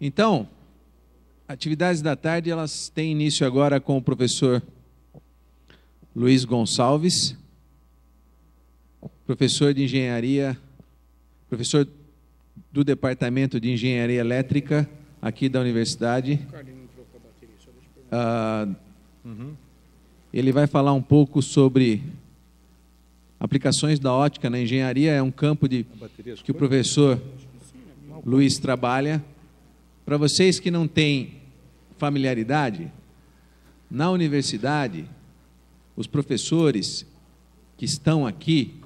Então, atividades da tarde, elas têm início agora com o professor Luiz Gonçalves, professor de engenharia, professor do Departamento de Engenharia Elétrica aqui da Universidade. Ah, ele vai falar um pouco sobre aplicações da ótica na engenharia. É um campo de, que o professor Luiz trabalha. Para vocês que não têm familiaridade, na universidade, os professores que estão aqui,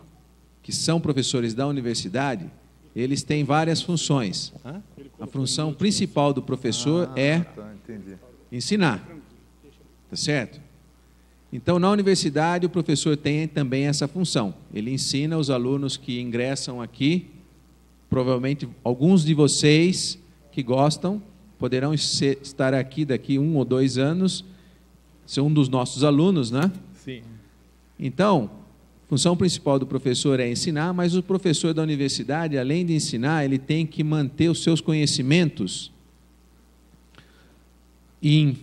que são professores da universidade, eles têm várias funções. A função principal do professor ah, é tá, ensinar. Tá certo? Então, na universidade, o professor tem também essa função. Ele ensina os alunos que ingressam aqui. Provavelmente, alguns de vocês que gostam poderão ser, estar aqui daqui um ou dois anos, ser um dos nossos alunos, né? Sim. Então, função principal do professor é ensinar, mas o professor da universidade, além de ensinar, ele tem que manter os seus conhecimentos em,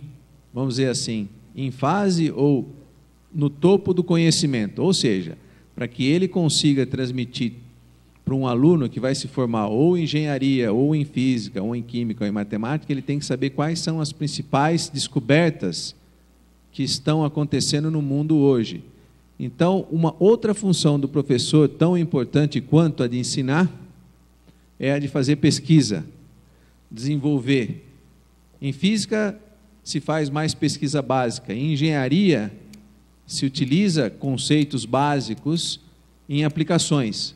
vamos dizer assim, em fase ou no topo do conhecimento, ou seja, para que ele consiga transmitir para um aluno que vai se formar ou em engenharia, ou em física, ou em química, ou em matemática, ele tem que saber quais são as principais descobertas que estão acontecendo no mundo hoje. Então, uma outra função do professor, tão importante quanto a de ensinar, é a de fazer pesquisa, desenvolver. Em física, se faz mais pesquisa básica. Em engenharia, se utiliza conceitos básicos em aplicações.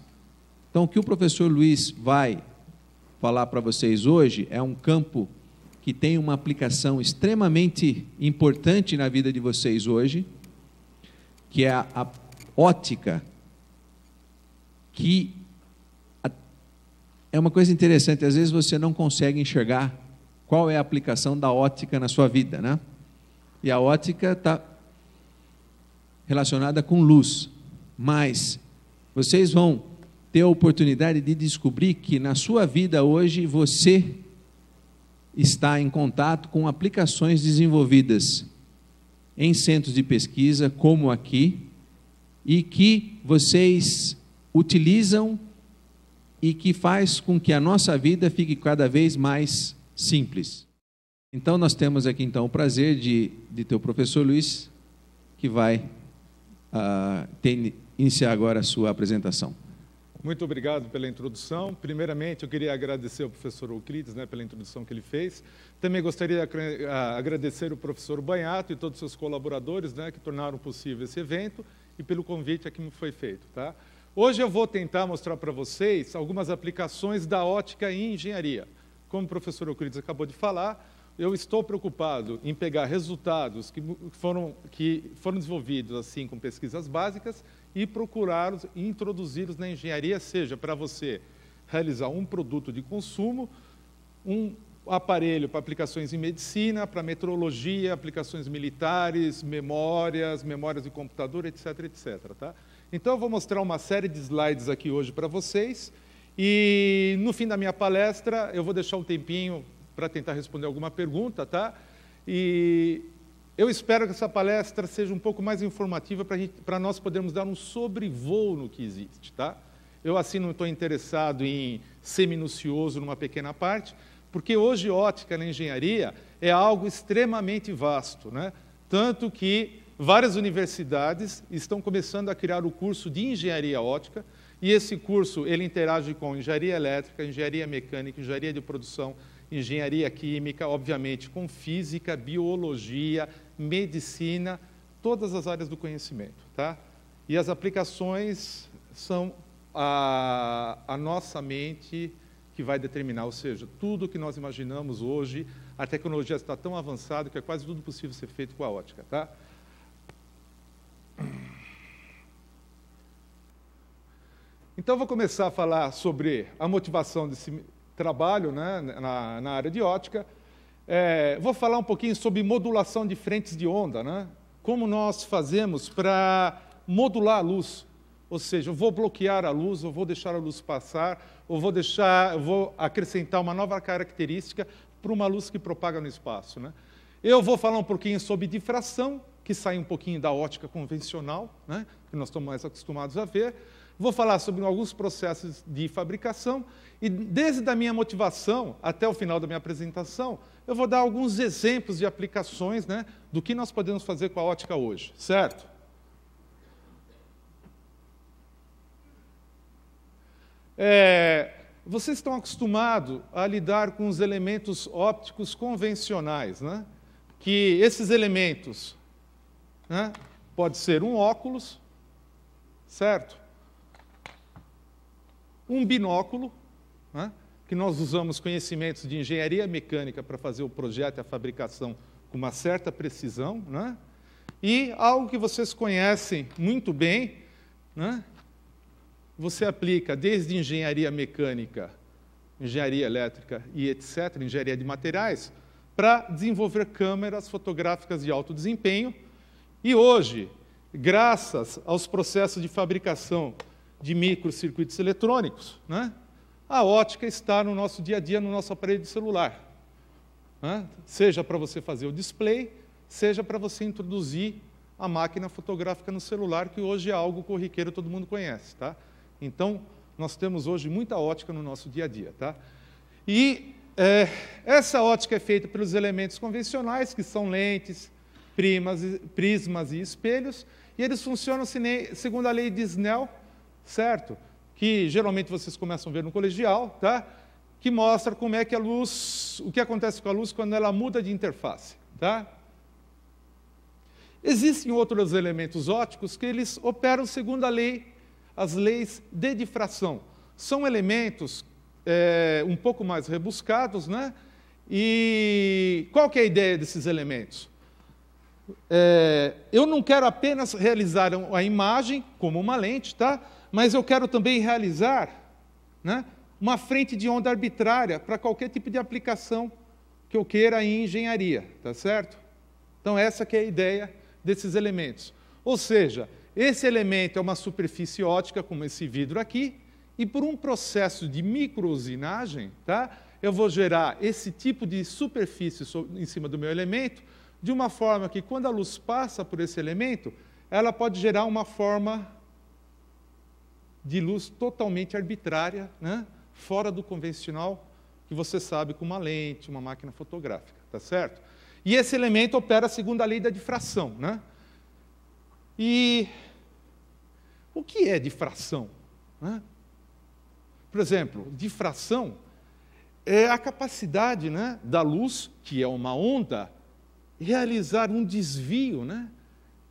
Então, o que o professor Luiz vai falar para vocês hoje é um campo que tem uma aplicação extremamente importante na vida de vocês hoje, que é a, a ótica, que a, é uma coisa interessante, às vezes você não consegue enxergar qual é a aplicação da ótica na sua vida, né? E a ótica está relacionada com luz, mas vocês vão ter a oportunidade de descobrir que na sua vida hoje você está em contato com aplicações desenvolvidas em centros de pesquisa, como aqui, e que vocês utilizam e que faz com que a nossa vida fique cada vez mais simples. Então nós temos aqui então o prazer de, de ter o professor Luiz, que vai uh, ter, iniciar agora a sua apresentação. Muito obrigado pela introdução. Primeiramente, eu queria agradecer ao professor Euclides né, pela introdução que ele fez. Também gostaria de agradecer ao professor Banhato e todos os seus colaboradores né, que tornaram possível esse evento e pelo convite que me foi feito. Tá? Hoje eu vou tentar mostrar para vocês algumas aplicações da ótica em engenharia. Como o professor Euclides acabou de falar, eu estou preocupado em pegar resultados que foram, que foram desenvolvidos assim com pesquisas básicas e procurá-los e introduzi-los na engenharia, seja para você realizar um produto de consumo, um aparelho para aplicações em medicina, para metrologia, aplicações militares, memórias, memórias de computador, etc, etc. Tá? Então, eu vou mostrar uma série de slides aqui hoje para vocês e no fim da minha palestra eu vou deixar um tempinho para tentar responder alguma pergunta, tá? E eu espero que essa palestra seja um pouco mais informativa para nós podermos dar um sobrevoo no que existe, tá? Eu assim não estou interessado em ser minucioso numa pequena parte, porque hoje ótica na engenharia é algo extremamente vasto, né? Tanto que várias universidades estão começando a criar o curso de engenharia ótica, e esse curso ele interage com engenharia elétrica, engenharia mecânica, engenharia de produção, engenharia química, obviamente com física, biologia, medicina, todas as áreas do conhecimento. Tá? E as aplicações são a, a nossa mente que vai determinar, ou seja, tudo que nós imaginamos hoje, a tecnologia está tão avançada que é quase tudo possível ser feito com a ótica. Tá? Então, vou começar a falar sobre a motivação desse trabalho né, na, na área de ótica. É, vou falar um pouquinho sobre modulação de frentes de onda, né? Como nós fazemos para modular a luz? Ou seja, eu vou bloquear a luz, eu vou deixar a luz passar, ou vou deixar, eu vou acrescentar uma nova característica para uma luz que propaga no espaço, né? Eu vou falar um pouquinho sobre difração, que sai um pouquinho da ótica convencional, né? Que nós estamos mais acostumados a ver. Vou falar sobre alguns processos de fabricação e desde a minha motivação até o final da minha apresentação, eu vou dar alguns exemplos de aplicações né, do que nós podemos fazer com a ótica hoje, certo? É, vocês estão acostumados a lidar com os elementos ópticos convencionais, né? que esses elementos né, pode ser um óculos, certo? Um binóculo, né? que nós usamos conhecimentos de engenharia mecânica para fazer o projeto e a fabricação com uma certa precisão, né? e algo que vocês conhecem muito bem, né? você aplica desde engenharia mecânica, engenharia elétrica e etc., engenharia de materiais, para desenvolver câmeras fotográficas de alto desempenho. E hoje, graças aos processos de fabricação de microcircuitos eletrônicos, né? A ótica está no nosso dia a dia, no nosso aparelho de celular. Né? Seja para você fazer o display, seja para você introduzir a máquina fotográfica no celular, que hoje é algo corriqueiro, todo mundo conhece. Tá? Então, nós temos hoje muita ótica no nosso dia a dia. Tá? E é, essa ótica é feita pelos elementos convencionais, que são lentes, primas, prismas e espelhos, e eles funcionam segundo a lei de Snell, certo? que geralmente vocês começam a ver no colegial, tá? que mostra como é que a luz, o que acontece com a luz quando ela muda de interface. Tá? Existem outros elementos ópticos que eles operam segundo a lei, as leis de difração. São elementos é, um pouco mais rebuscados, né? E qual que é a ideia desses elementos? É, eu não quero apenas realizar a imagem como uma lente, tá? mas eu quero também realizar né, uma frente de onda arbitrária para qualquer tipo de aplicação que eu queira em engenharia, tá certo? Então essa que é a ideia desses elementos. Ou seja, esse elemento é uma superfície ótica, como esse vidro aqui, e por um processo de microusinagem, tá? eu vou gerar esse tipo de superfície em cima do meu elemento, de uma forma que, quando a luz passa por esse elemento, ela pode gerar uma forma de luz totalmente arbitrária, né? fora do convencional, que você sabe com uma lente, uma máquina fotográfica, tá certo? E esse elemento opera segundo a lei da difração, né? E o que é difração? Né? Por exemplo, difração é a capacidade né, da luz, que é uma onda, realizar um desvio né,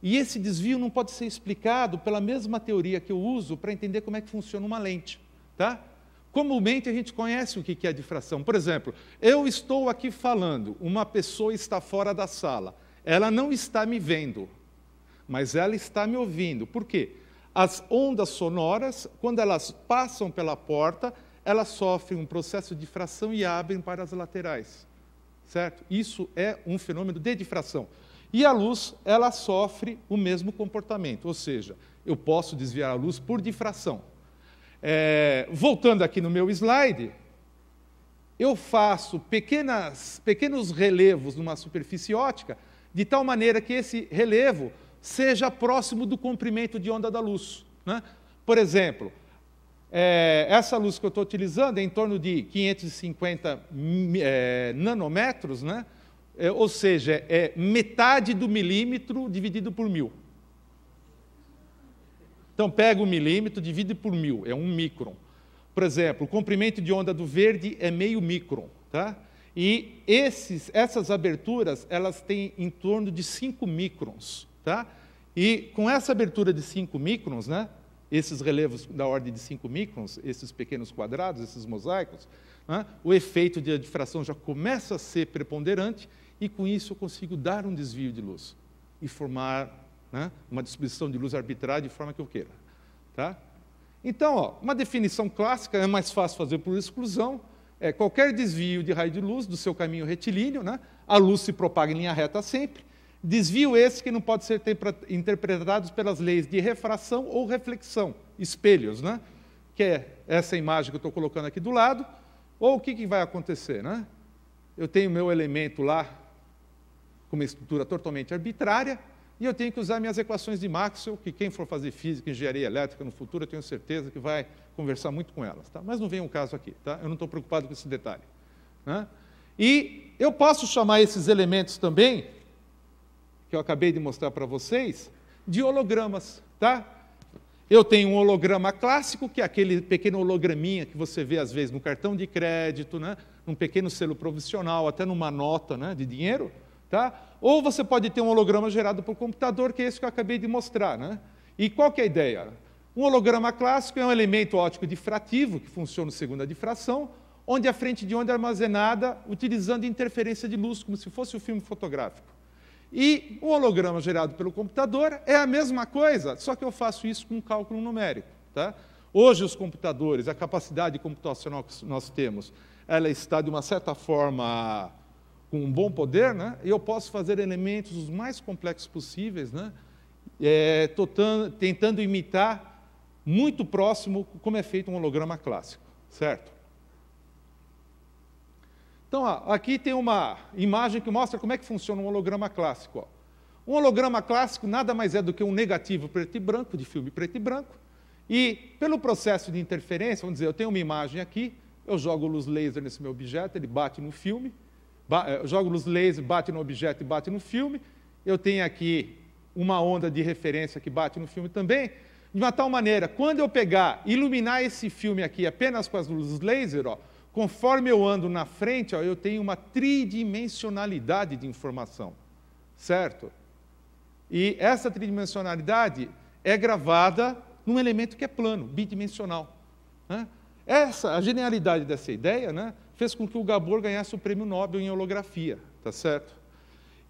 e esse desvio não pode ser explicado pela mesma teoria que eu uso para entender como é que funciona uma lente. Tá? Comumente a gente conhece o que é difração. Por exemplo, eu estou aqui falando, uma pessoa está fora da sala. Ela não está me vendo, mas ela está me ouvindo. Por quê? As ondas sonoras, quando elas passam pela porta, elas sofrem um processo de difração e abrem para as laterais. Certo? Isso é um fenômeno de difração. E a luz, ela sofre o mesmo comportamento, ou seja, eu posso desviar a luz por difração. É, voltando aqui no meu slide, eu faço pequenas, pequenos relevos numa superfície ótica, de tal maneira que esse relevo seja próximo do comprimento de onda da luz. Né? Por exemplo, é, essa luz que eu estou utilizando é em torno de 550 é, nanômetros, né? é, ou seja, é metade do milímetro dividido por mil. Então, pega o milímetro, divide por mil, é um micron. Por exemplo, o comprimento de onda do verde é meio micron, tá? E esses, essas aberturas, elas têm em torno de 5 microns, tá? E com essa abertura de 5 microns, né? Esses relevos da ordem de 5 microns, esses pequenos quadrados, esses mosaicos, né? o efeito de difração já começa a ser preponderante e com isso eu consigo dar um desvio de luz e formar né, uma distribuição de luz arbitrária de forma que eu queira. Tá? Então, ó, uma definição clássica é mais fácil fazer por exclusão. É qualquer desvio de raio de luz do seu caminho retilíneo, né, a luz se propaga em linha reta sempre. Desvio esse que não pode ser interpretado pelas leis de refração ou reflexão, espelhos, né? que é essa imagem que eu estou colocando aqui do lado. Ou o que, que vai acontecer? Né? Eu tenho meu elemento lá, uma estrutura totalmente arbitrária, e eu tenho que usar minhas equações de Maxwell, que quem for fazer física, engenharia elétrica no futuro, eu tenho certeza que vai conversar muito com elas. Tá? Mas não vem um caso aqui, tá? eu não estou preocupado com esse detalhe. Né? E eu posso chamar esses elementos também, que eu acabei de mostrar para vocês, de hologramas. Tá? Eu tenho um holograma clássico, que é aquele pequeno holograminha que você vê às vezes no cartão de crédito, né? num pequeno selo provisional, até numa nota né? de dinheiro. Tá? Ou você pode ter um holograma gerado por computador, que é esse que eu acabei de mostrar. Né? E qual que é a ideia? Um holograma clássico é um elemento óptico difrativo, que funciona segundo a difração, onde a frente de onda é armazenada utilizando interferência de luz, como se fosse um filme fotográfico. E o holograma gerado pelo computador é a mesma coisa, só que eu faço isso com um cálculo numérico. Tá? Hoje, os computadores, a capacidade computacional que nós temos, ela está, de uma certa forma, com um bom poder, né, eu posso fazer elementos os mais complexos possíveis, né, é, totando, tentando imitar muito próximo como é feito um holograma clássico, certo? Então, ó, aqui tem uma imagem que mostra como é que funciona um holograma clássico. Ó. Um holograma clássico nada mais é do que um negativo preto e branco, de filme preto e branco, e pelo processo de interferência, vamos dizer, eu tenho uma imagem aqui, eu jogo luz laser nesse meu objeto, ele bate no filme, eh, jogo luz laser, bate no objeto e bate no filme. Eu tenho aqui uma onda de referência que bate no filme também. De uma tal maneira, quando eu pegar, iluminar esse filme aqui apenas com as luzes laser, ó, conforme eu ando na frente, ó, eu tenho uma tridimensionalidade de informação, certo? E essa tridimensionalidade é gravada num elemento que é plano, bidimensional. Né? Essa, a genialidade dessa ideia, né? fez com que o Gabor ganhasse o prêmio Nobel em holografia, tá certo?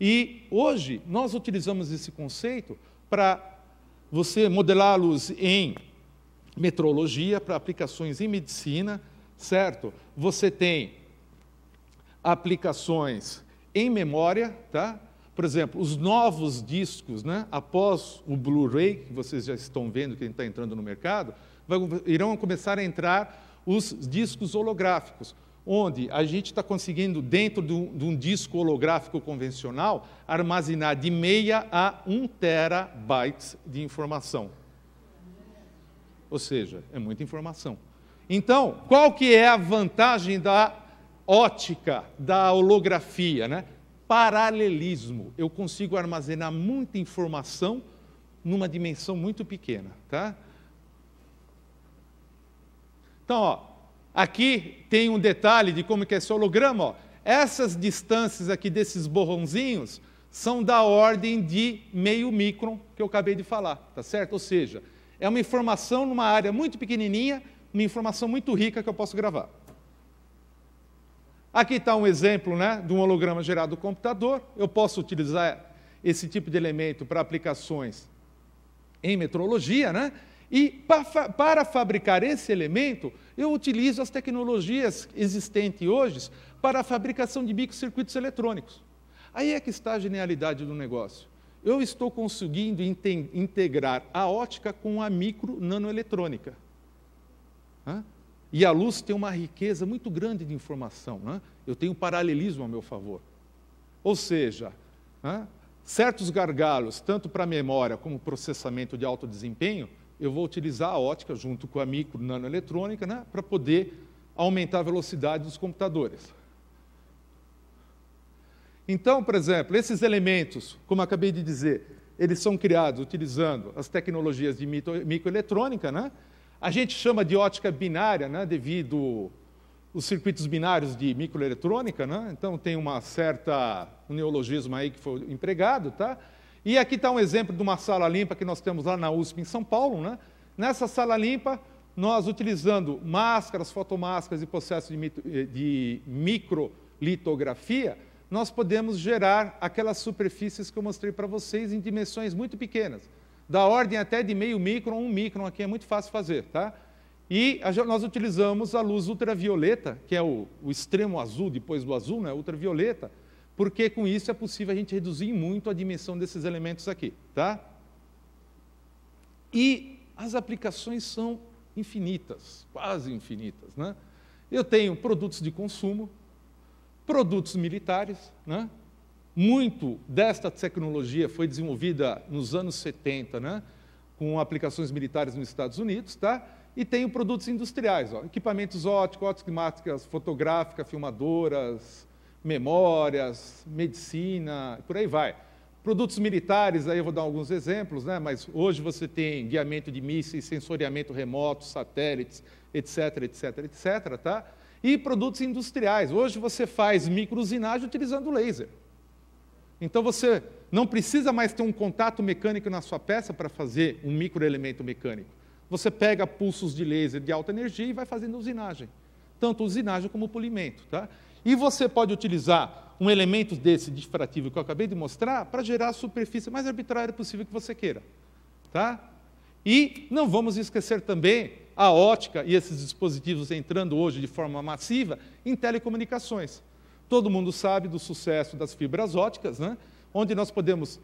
E hoje nós utilizamos esse conceito para você modelá-los em metrologia, para aplicações em medicina, certo? Você tem aplicações em memória, tá? Por exemplo, os novos discos, né, após o Blu-ray, que vocês já estão vendo, que está entrando no mercado, irão começar a entrar os discos holográficos onde a gente está conseguindo, dentro de um disco holográfico convencional, armazenar de meia a um terabyte de informação. Ou seja, é muita informação. Então, qual que é a vantagem da ótica, da holografia? Né? Paralelismo. Eu consigo armazenar muita informação numa dimensão muito pequena. Tá? Então, ó, Aqui tem um detalhe de como que é esse holograma. Ó. Essas distâncias aqui desses borrãozinhos são da ordem de meio micron que eu acabei de falar, tá certo? Ou seja, é uma informação numa área muito pequenininha, uma informação muito rica que eu posso gravar. Aqui está um exemplo né, de um holograma gerado do computador. Eu posso utilizar esse tipo de elemento para aplicações em metrologia, né? E para fabricar esse elemento, eu utilizo as tecnologias existentes hoje para a fabricação de microcircuitos eletrônicos. Aí é que está a genialidade do negócio. Eu estou conseguindo integrar a ótica com a micro nanoeletrônica. E a luz tem uma riqueza muito grande de informação. Né? Eu tenho paralelismo a meu favor. Ou seja, certos gargalos, tanto para memória como processamento de alto desempenho, eu vou utilizar a ótica junto com a micro nanoeletrônica né, para poder aumentar a velocidade dos computadores. Então, por exemplo, esses elementos, como acabei de dizer, eles são criados utilizando as tecnologias de microeletrônica, né? A gente chama de ótica binária, né, devido os circuitos binários de microeletrônica, né? Então tem uma certa um neologismo aí que foi empregado, tá? E aqui está um exemplo de uma sala limpa que nós temos lá na USP em São Paulo. Né? Nessa sala limpa, nós utilizando máscaras, fotomáscaras e processo de, eh, de microlitografia, nós podemos gerar aquelas superfícies que eu mostrei para vocês em dimensões muito pequenas, da ordem até de meio micron, um micron, aqui é muito fácil fazer, tá? E a, nós utilizamos a luz ultravioleta, que é o, o extremo azul depois do azul, né, ultravioleta, porque com isso é possível a gente reduzir muito a dimensão desses elementos aqui, tá? E as aplicações são infinitas, quase infinitas, né? Eu tenho produtos de consumo, produtos militares, né? Muito desta tecnologia foi desenvolvida nos anos 70, né? Com aplicações militares nos Estados Unidos, tá? E tenho produtos industriais, ó, equipamentos óticos, óticos, fotográficas, filmadoras, memórias, medicina, por aí vai. Produtos militares, aí eu vou dar alguns exemplos, né? mas hoje você tem guiamento de mísseis, sensoriamento remoto, satélites, etc, etc, etc. Tá? E produtos industriais. Hoje você faz usinagem utilizando laser. Então você não precisa mais ter um contato mecânico na sua peça para fazer um microelemento mecânico. Você pega pulsos de laser de alta energia e vai fazendo usinagem. Tanto usinagem como polimento. Tá? E você pode utilizar um elemento desse difrativo que eu acabei de mostrar para gerar a superfície mais arbitrária possível que você queira. Tá? E não vamos esquecer também a ótica e esses dispositivos entrando hoje de forma massiva em telecomunicações. Todo mundo sabe do sucesso das fibras óticas, né? onde nós podemos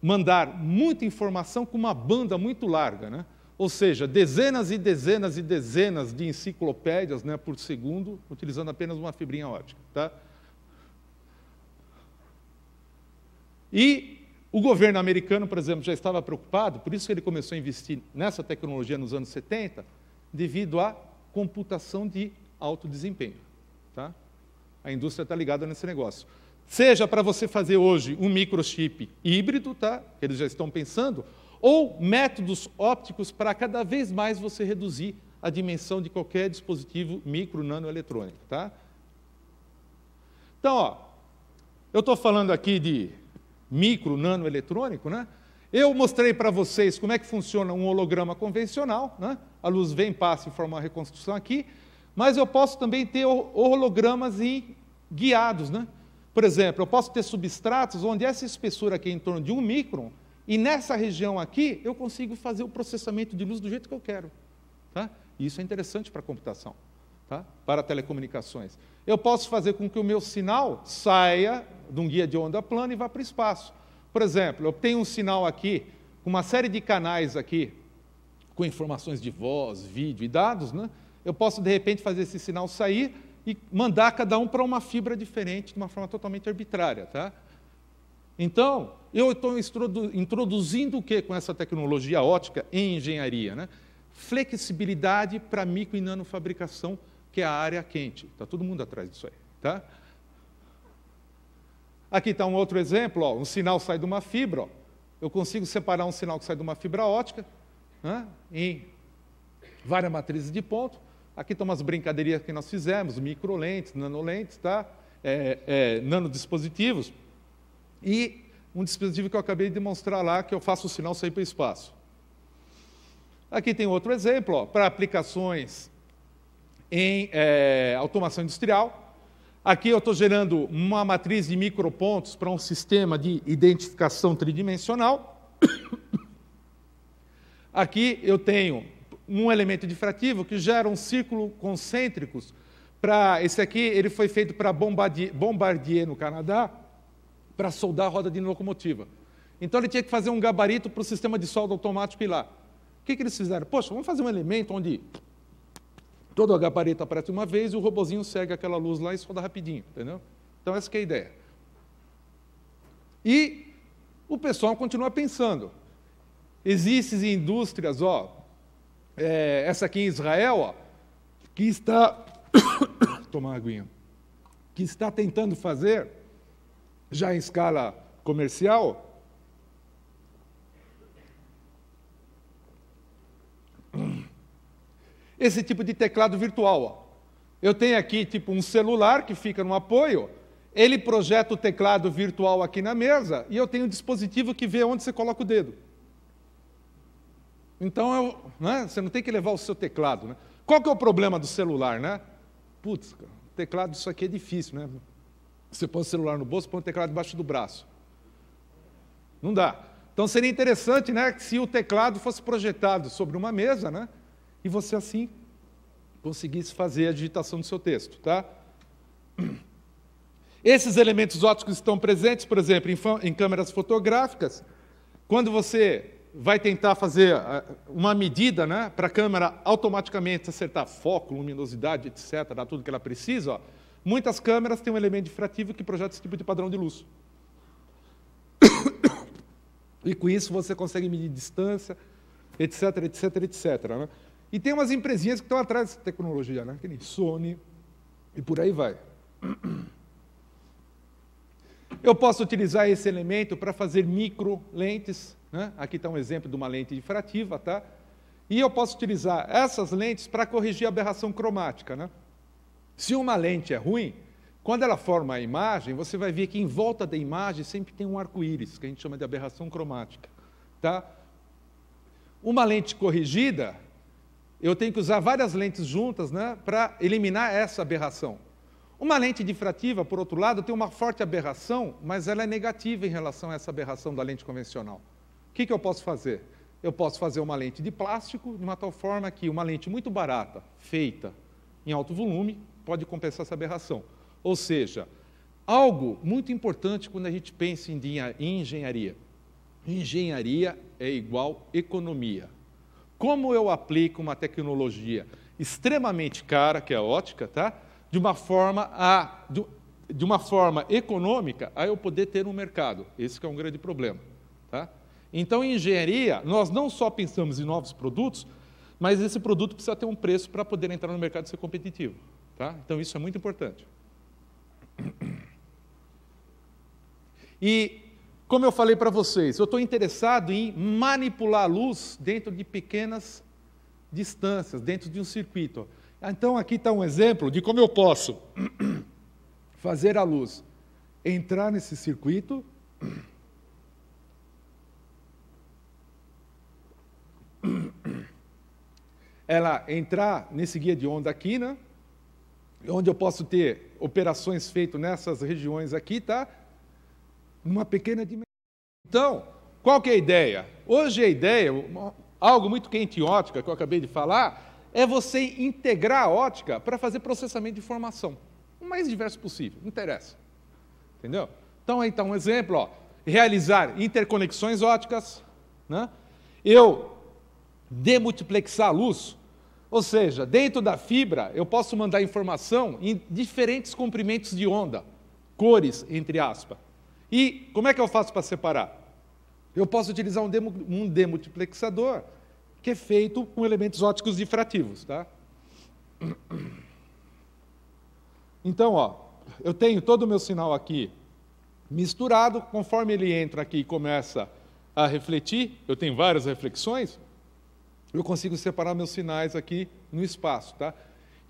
mandar muita informação com uma banda muito larga. Né? Ou seja, dezenas e dezenas e dezenas de enciclopédias né, por segundo, utilizando apenas uma fibrinha ótica Tá? E o governo americano, por exemplo, já estava preocupado, por isso que ele começou a investir nessa tecnologia nos anos 70, devido à computação de alto desempenho. Tá? A indústria está ligada nesse negócio. Seja para você fazer hoje um microchip híbrido, tá? eles já estão pensando, ou métodos ópticos para cada vez mais você reduzir a dimensão de qualquer dispositivo micro, nano, eletrônico, tá? Então, ó, eu estou falando aqui de micro, nano, eletrônico, né? Eu mostrei para vocês como é que funciona um holograma convencional, né? A luz vem, passa e forma uma reconstrução aqui, mas eu posso também ter hologramas e guiados, né? Por exemplo, eu posso ter substratos onde essa espessura aqui é em torno de um micron e nessa região aqui, eu consigo fazer o processamento de luz do jeito que eu quero. Tá? E isso é interessante para a computação, tá? para telecomunicações. Eu posso fazer com que o meu sinal saia de um guia de onda plana e vá para o espaço. Por exemplo, eu tenho um sinal aqui, com uma série de canais aqui, com informações de voz, vídeo e dados, né? eu posso, de repente, fazer esse sinal sair e mandar cada um para uma fibra diferente, de uma forma totalmente arbitrária. Tá? Então, eu estou introduzindo o que com essa tecnologia ótica em engenharia? Né? Flexibilidade para micro e nanofabricação, que é a área quente. Está todo mundo atrás disso aí. Tá? Aqui está um outro exemplo, ó, um sinal sai de uma fibra. Ó. Eu consigo separar um sinal que sai de uma fibra ótica né, em várias matrizes de ponto. Aqui estão tá umas brincadeirinhas que nós fizemos, microlentes, nanolentes, tá? É, é, nanodispositivos e um dispositivo que eu acabei de demonstrar lá, que eu faço o sinal sair para o espaço. Aqui tem outro exemplo para aplicações em é, automação industrial. Aqui eu estou gerando uma matriz de micropontos para um sistema de identificação tridimensional. Aqui eu tenho um elemento difrativo que gera um círculo concêntricos Pra esse aqui, ele foi feito para Bombardier, Bombardier no Canadá, para soldar a roda de locomotiva. Então ele tinha que fazer um gabarito para o sistema de solda automático ir lá. O que, que eles fizeram? Poxa, vamos fazer um elemento onde todo o gabarito aparece uma vez e o robozinho segue aquela luz lá e solda rapidinho, entendeu? Então essa é a ideia. E o pessoal continua pensando. Existem indústrias, ó, é, essa aqui em Israel, ó, que está. Tomar uma aguinha. Que está tentando fazer já em escala comercial, esse tipo de teclado virtual. Ó. Eu tenho aqui tipo um celular que fica no apoio, ele projeta o teclado virtual aqui na mesa e eu tenho um dispositivo que vê onde você coloca o dedo. Então eu, né, você não tem que levar o seu teclado. Né? Qual que é o problema do celular, né? Putz, teclado isso aqui é difícil, né? Você põe o celular no bolso, põe o teclado debaixo do braço. Não dá. Então seria interessante, né, se o teclado fosse projetado sobre uma mesa, né, e você assim conseguisse fazer a digitação do seu texto, tá? Esses elementos ópticos estão presentes, por exemplo, em, em câmeras fotográficas. Quando você vai tentar fazer ah, uma medida, né, para a câmera automaticamente acertar foco, luminosidade, etc., tudo que ela precisa, ó, Muitas câmeras têm um elemento difrativo que projeta esse tipo de padrão de luz. E com isso você consegue medir distância, etc, etc, etc. Né? E tem umas empresinhas que estão atrás dessa tecnologia, né? que nem Sony e por aí vai. Eu posso utilizar esse elemento para fazer micro lentes. Né? Aqui está um exemplo de uma lente difrativa. Tá? E eu posso utilizar essas lentes para corrigir a aberração cromática. Né? Se uma lente é ruim, quando ela forma a imagem, você vai ver que em volta da imagem sempre tem um arco-íris, que a gente chama de aberração cromática. Tá? Uma lente corrigida, eu tenho que usar várias lentes juntas né, para eliminar essa aberração. Uma lente difrativa, por outro lado, tem uma forte aberração, mas ela é negativa em relação a essa aberração da lente convencional. O que, que eu posso fazer? Eu posso fazer uma lente de plástico de uma tal forma que uma lente muito barata, feita em alto volume, pode compensar essa aberração. Ou seja, algo muito importante quando a gente pensa em engenharia. Engenharia é igual economia. Como eu aplico uma tecnologia extremamente cara, que é a ótica, tá? de, uma forma a, de, uma forma econômica a eu poder ter um mercado. Esse é um grande problema. Tá? Então, em engenharia, nós não só pensamos em novos produtos, mas esse produto precisa ter um preço para poder entrar no mercado e ser competitivo. Tá? Então, isso é muito importante. E, como eu falei para vocês, eu estou interessado em manipular a luz dentro de pequenas distâncias, dentro de um circuito. Ah, então, aqui está um exemplo de como eu posso fazer a luz entrar nesse circuito. Ela entrar nesse guia de onda aqui, né? onde eu posso ter operações feitas nessas regiões aqui, tá? Numa pequena dimensão. Então, qual que é a ideia? Hoje a ideia, algo muito quente em ótica que eu acabei de falar, é você integrar a ótica para fazer processamento de informação. O mais diverso possível, não interessa. Entendeu? Então, aí está um exemplo, ó, realizar interconexões óticas, né? eu demultiplexar a luz ou seja, dentro da fibra eu posso mandar informação em diferentes comprimentos de onda, cores, entre aspas. E como é que eu faço para separar? Eu posso utilizar um, demo, um demultiplexador que é feito com elementos ópticos difrativos. Tá? Então, ó, eu tenho todo o meu sinal aqui misturado, conforme ele entra aqui e começa a refletir, eu tenho várias reflexões, eu consigo separar meus sinais aqui no espaço, tá?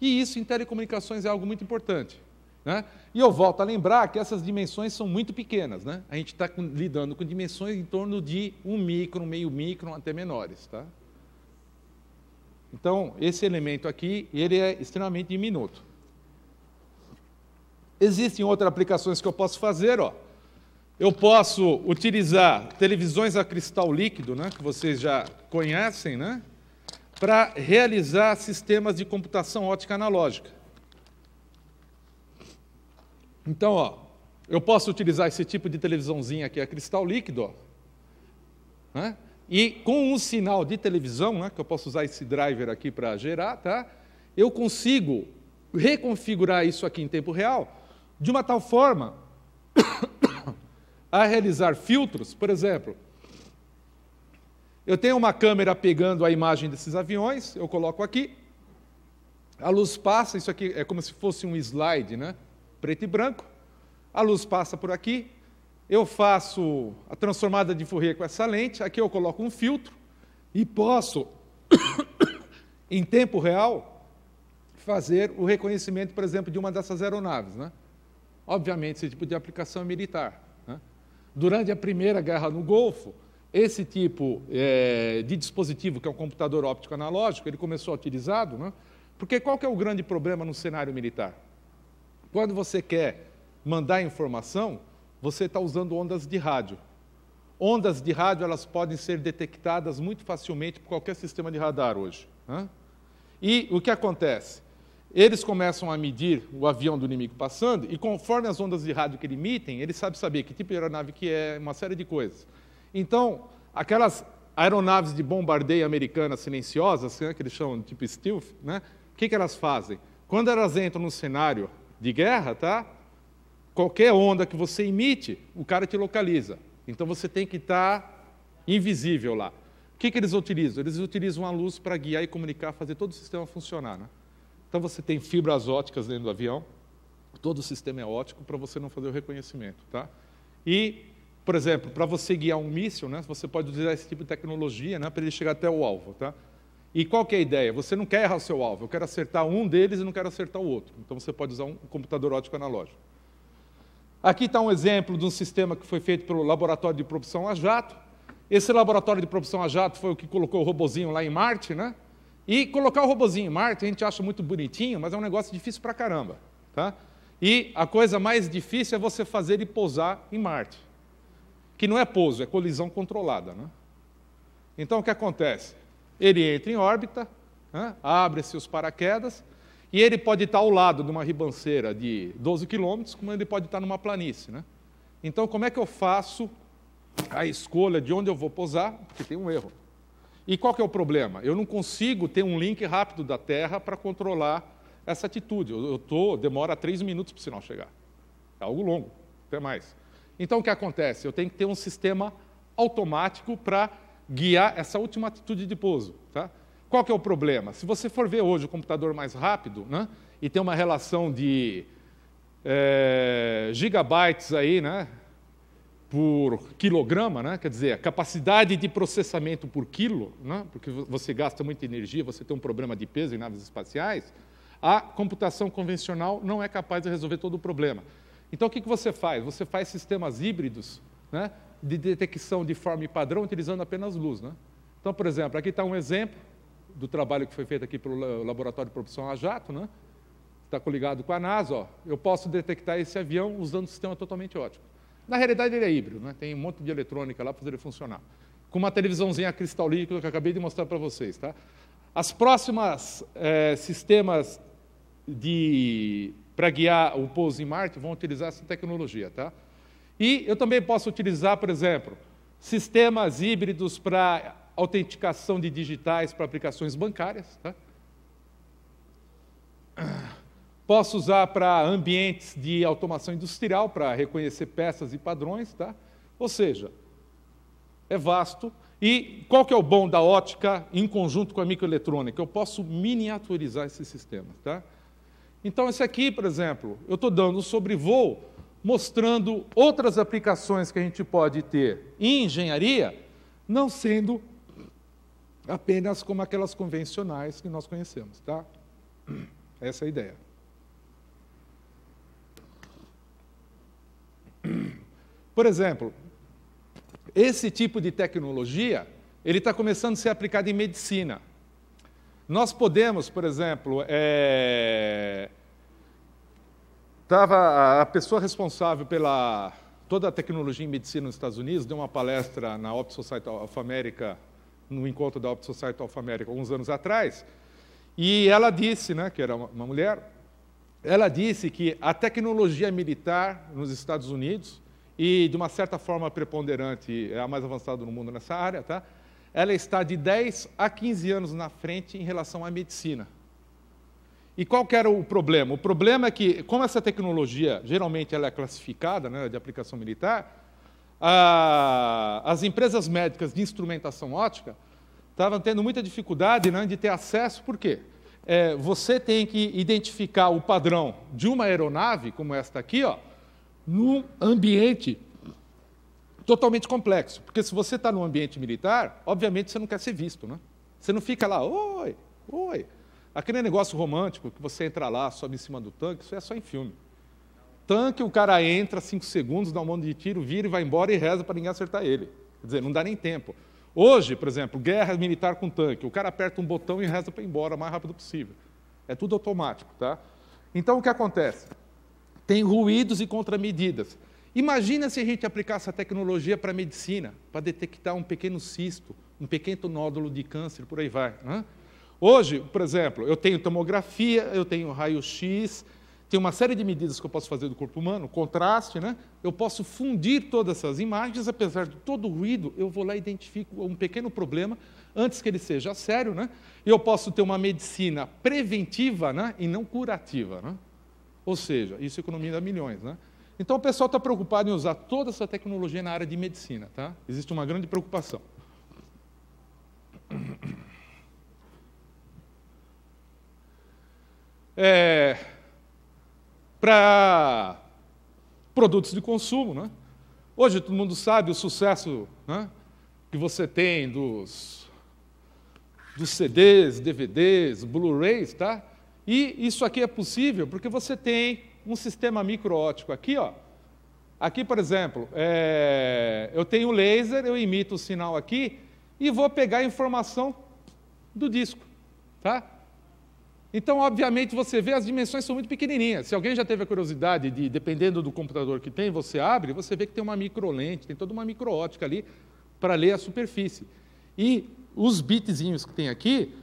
E isso em telecomunicações é algo muito importante. Né? E eu volto a lembrar que essas dimensões são muito pequenas. Né? A gente está lidando com dimensões em torno de um micro, meio micro, até menores. Tá? Então, esse elemento aqui, ele é extremamente diminuto. Existem outras aplicações que eu posso fazer, ó. Eu posso utilizar televisões a cristal líquido, né, que vocês já conhecem, né, para realizar sistemas de computação ótica analógica. Então, ó, eu posso utilizar esse tipo de televisãozinha aqui a cristal líquido, ó, né, e com um sinal de televisão, né, que eu posso usar esse driver aqui para gerar, tá? Eu consigo reconfigurar isso aqui em tempo real de uma tal forma a realizar filtros, por exemplo, eu tenho uma câmera pegando a imagem desses aviões, eu coloco aqui, a luz passa, isso aqui é como se fosse um slide, né? preto e branco, a luz passa por aqui, eu faço a transformada de Fourier com essa lente, aqui eu coloco um filtro e posso, em tempo real, fazer o reconhecimento, por exemplo, de uma dessas aeronaves. Né? Obviamente, esse é tipo de aplicação é militar. Durante a primeira guerra no Golfo, esse tipo é, de dispositivo, que é um computador óptico analógico, ele começou a ser utilizado, né? porque qual que é o grande problema no cenário militar? Quando você quer mandar informação, você está usando ondas de rádio. Ondas de rádio elas podem ser detectadas muito facilmente por qualquer sistema de radar hoje. Né? E o que acontece? Eles começam a medir o avião do inimigo passando e conforme as ondas de rádio que ele emitem, ele sabe saber que tipo de aeronave que é, uma série de coisas. Então, aquelas aeronaves de bombardeio americanas silenciosas, né, que eles chamam de tipo stealth, né, o que, que elas fazem? Quando elas entram no cenário de guerra, tá? qualquer onda que você emite, o cara te localiza. Então você tem que estar invisível lá. O que, que eles utilizam? Eles utilizam a luz para guiar e comunicar, fazer todo o sistema funcionar. Né? Então você tem fibras óticas dentro do avião, todo o sistema é ótico para você não fazer o reconhecimento, tá? E, por exemplo, para você guiar um míssil, né, você pode usar esse tipo de tecnologia né, para ele chegar até o alvo, tá? E qual que é a ideia? Você não quer errar o seu alvo, eu quero acertar um deles e não quero acertar o outro. Então você pode usar um computador ótico analógico. Aqui está um exemplo de um sistema que foi feito pelo Laboratório de Propulsão a Jato. Esse laboratório de propulsão a jato foi o que colocou o robozinho lá em Marte, né? E colocar o robozinho em Marte, a gente acha muito bonitinho, mas é um negócio difícil pra caramba. Tá? E a coisa mais difícil é você fazer ele pousar em Marte. Que não é pouso, é colisão controlada. Né? Então o que acontece? Ele entra em órbita, né? abre-se os paraquedas, e ele pode estar ao lado de uma ribanceira de 12 quilômetros, como ele pode estar numa planície. Né? Então, como é que eu faço a escolha de onde eu vou posar? Porque tem um erro. E qual que é o problema? Eu não consigo ter um link rápido da Terra para controlar essa atitude. Eu, eu tô, demora três minutos para o sinal chegar. É algo longo, até mais. Então o que acontece? Eu tenho que ter um sistema automático para guiar essa última atitude de pouso. Tá? Qual que é o problema? Se você for ver hoje o computador mais rápido, né, e tem uma relação de é, gigabytes aí, né, por quilograma, né? quer dizer, a capacidade de processamento por quilo, né? porque você gasta muita energia, você tem um problema de peso em naves espaciais, a computação convencional não é capaz de resolver todo o problema. Então, o que, você faz? Você faz sistemas híbridos né? de detecção de forma e padrão utilizando apenas luz. Né? Então, por exemplo, aqui está um exemplo do trabalho que foi feito aqui pelo Laboratório de Propulsão a Jato, né? está coligado com a NASA. Ó. Eu posso detectar esse avião usando um sistema totalmente ótico. Na realidade, ele é híbrido, né? tem um monte de eletrônica lá para fazer ele funcionar. Com uma televisãozinha cristal líquido que eu acabei de mostrar para vocês. Tá? As próximas é, sistemas de para guiar o pouso em Marte vão utilizar essa tecnologia. Tá? E eu também posso utilizar, por exemplo, sistemas híbridos para autenticação de digitais para aplicações bancárias. Tá? Posso usar para ambientes de automação industrial, para reconhecer peças e padrões, tá? Ou seja, é vasto. E qual que é o bom da ótica em conjunto com a microeletrônica? Eu posso miniaturizar esses sistemas, tá? Então, esse aqui, por exemplo, eu estou dando sobre voo, mostrando outras aplicações que a gente pode ter em engenharia, não sendo apenas como aquelas convencionais que nós conhecemos, tá? Essa é a ideia. Por exemplo, esse tipo de tecnologia, ele está começando a ser aplicado em medicina. Nós podemos, por exemplo, é... Tava a pessoa responsável pela toda a tecnologia em medicina nos Estados Unidos, deu uma palestra na Opt Society of America, no encontro da Opt Society of America, alguns anos atrás, e ela disse, né, que era uma mulher, ela disse que a tecnologia militar nos Estados Unidos e, de uma certa forma preponderante, é a mais avançada no mundo nessa área, tá? ela está de 10 a 15 anos na frente em relação à medicina. E qual que era o problema? O problema é que, como essa tecnologia geralmente ela é classificada né, de aplicação militar, a, as empresas médicas de instrumentação ótica estavam tendo muita dificuldade né, de ter acesso, por quê? É, você tem que identificar o padrão de uma aeronave, como esta aqui, ó, num ambiente totalmente complexo. Porque se você está num ambiente militar, obviamente você não quer ser visto, né? Você não fica lá, oi, oi. Aquele negócio romântico que você entra lá, sobe em cima do tanque, isso é só em filme. Tanque, o cara entra, cinco segundos, dá um monte de tiro, vira e vai embora e reza para ninguém acertar ele. Quer dizer, não dá nem tempo. Hoje, por exemplo, guerra militar com tanque, o cara aperta um botão e reza para ir embora o mais rápido possível. É tudo automático, tá? Então, o que acontece? tem ruídos e contramedidas. Imagina se a gente aplicasse a tecnologia para a medicina, para detectar um pequeno cisto, um pequeno nódulo de câncer, por aí vai. Né? Hoje, por exemplo, eu tenho tomografia, eu tenho raio-x, tem uma série de medidas que eu posso fazer do corpo humano, contraste, né? Eu posso fundir todas essas imagens, apesar de todo o ruído, eu vou lá e identifico um pequeno problema antes que ele seja sério, né? Eu posso ter uma medicina preventiva, né? E não curativa, né? Ou seja, isso economiza milhões, né? Então o pessoal está preocupado em usar toda essa tecnologia na área de medicina, tá? Existe uma grande preocupação. É, para produtos de consumo, né? Hoje todo mundo sabe o sucesso né, que você tem dos, dos CDs, DVDs, Blu-rays, tá? E isso aqui é possível porque você tem um sistema microótico aqui, ó. Aqui, por exemplo, é... eu tenho laser, eu imito o sinal aqui e vou pegar a informação do disco, tá? Então, obviamente, você vê as dimensões são muito pequenininhas. Se alguém já teve a curiosidade de, dependendo do computador que tem, você abre, você vê que tem uma microlente, tem toda uma microótica ali para ler a superfície. E os bitzinhos que tem aqui,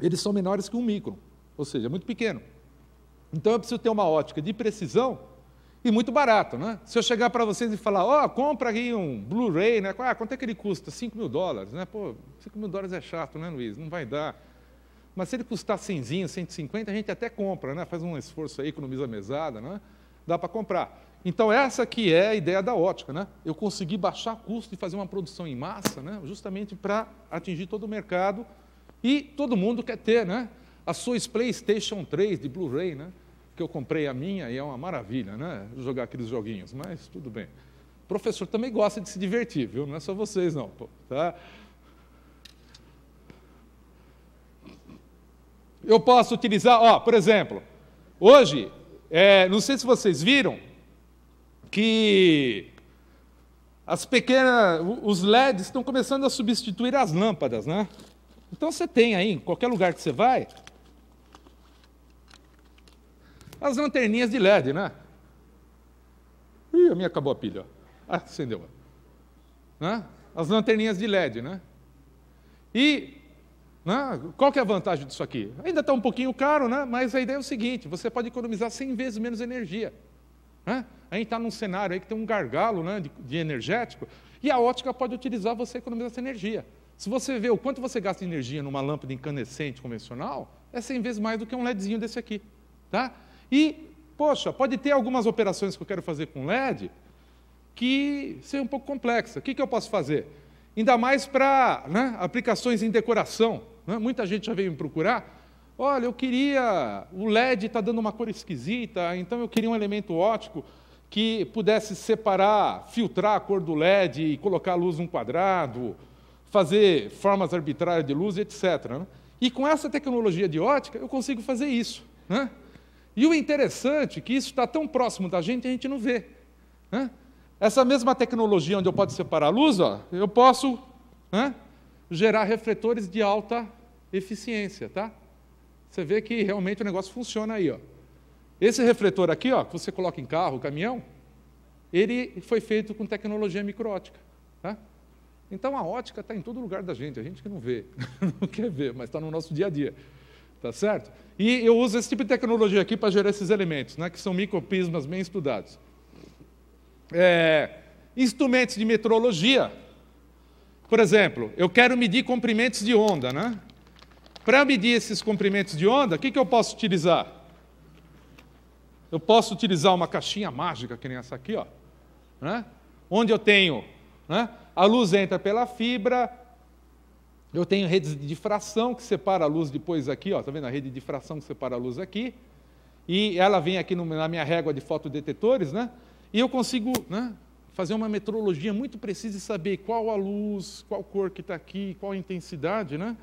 eles são menores que um micro ou seja, é muito pequeno. Então eu preciso ter uma ótica de precisão e muito barato, né? Se eu chegar para vocês e falar, ó, oh, compra aqui um Blu-ray, né? Ah, quanto é que ele custa? 5 mil dólares, né? Pô, 5 mil dólares é chato, né, Luiz? Não vai dar. Mas se ele custar 100, 150, a gente até compra, né? Faz um esforço aí, economiza mesada, né? Dá para comprar. Então essa que é a ideia da ótica, né? Eu consegui baixar o custo e fazer uma produção em massa, né? Justamente para atingir todo o mercado e todo mundo quer ter, né? As suas PlayStation 3 de Blu-ray, né? Que eu comprei a minha e é uma maravilha, né? Jogar aqueles joguinhos, mas tudo bem. O professor também gosta de se divertir, viu? Não é só vocês, não, pô, tá? Eu posso utilizar, ó, por exemplo, hoje, é, não sei se vocês viram, que as pequenas, os LEDs estão começando a substituir as lâmpadas, né? Então você tem aí, em qualquer lugar que você vai, as lanterninhas de LED, né? Ih, a minha acabou a pilha. Ah, acendeu. Né? As lanterninhas de LED, né? E né? qual que é a vantagem disso aqui? Ainda está um pouquinho caro, né? mas a ideia é o seguinte, você pode economizar 100 vezes menos energia. Né? A gente está num cenário aí que tem um gargalo né, de, de energético, e a ótica pode utilizar você economizar essa energia. Se você vê o quanto você gasta de energia numa lâmpada incandescente convencional, é 100 vezes mais do que um LEDzinho desse aqui. Tá? E, poxa, pode ter algumas operações que eu quero fazer com LED que seja um pouco complexa. O que, que eu posso fazer? Ainda mais para né, aplicações em decoração. Né? Muita gente já veio me procurar. Olha, eu queria. O LED está dando uma cor esquisita, então eu queria um elemento ótico que pudesse separar, filtrar a cor do LED e colocar a luz num quadrado, fazer formas arbitrárias de luz, etc. Né? E com essa tecnologia de ótica, eu consigo fazer isso. Né? E o interessante é que isso está tão próximo da gente, a gente não vê. Né? Essa mesma tecnologia onde eu posso separar a luz, ó, eu posso né, gerar refletores de alta eficiência, tá? Você vê que realmente o negócio funciona aí, ó. Esse refletor aqui, ó, que você coloca em carro, caminhão, ele foi feito com tecnologia microótica, tá? Então a ótica está em todo lugar da gente, a gente que não vê, não quer ver, mas está no nosso dia a dia. Tá certo? E eu uso esse tipo de tecnologia aqui para gerar esses elementos, né, que são micropismas bem estudados. É, instrumentos de metrologia. Por exemplo, eu quero medir comprimentos de onda. Né? Para medir esses comprimentos de onda, o que, que eu posso utilizar? Eu posso utilizar uma caixinha mágica, que nem essa aqui, ó, né? onde eu tenho né? a luz entra pela fibra, eu tenho redes de difração que separa a luz depois aqui, ó, tá vendo a rede de difração que separa a luz aqui? E ela vem aqui no, na minha régua de fotodetetores, né? E eu consigo, né, fazer uma metrologia muito precisa e saber qual a luz, qual cor que está aqui, qual a intensidade, né?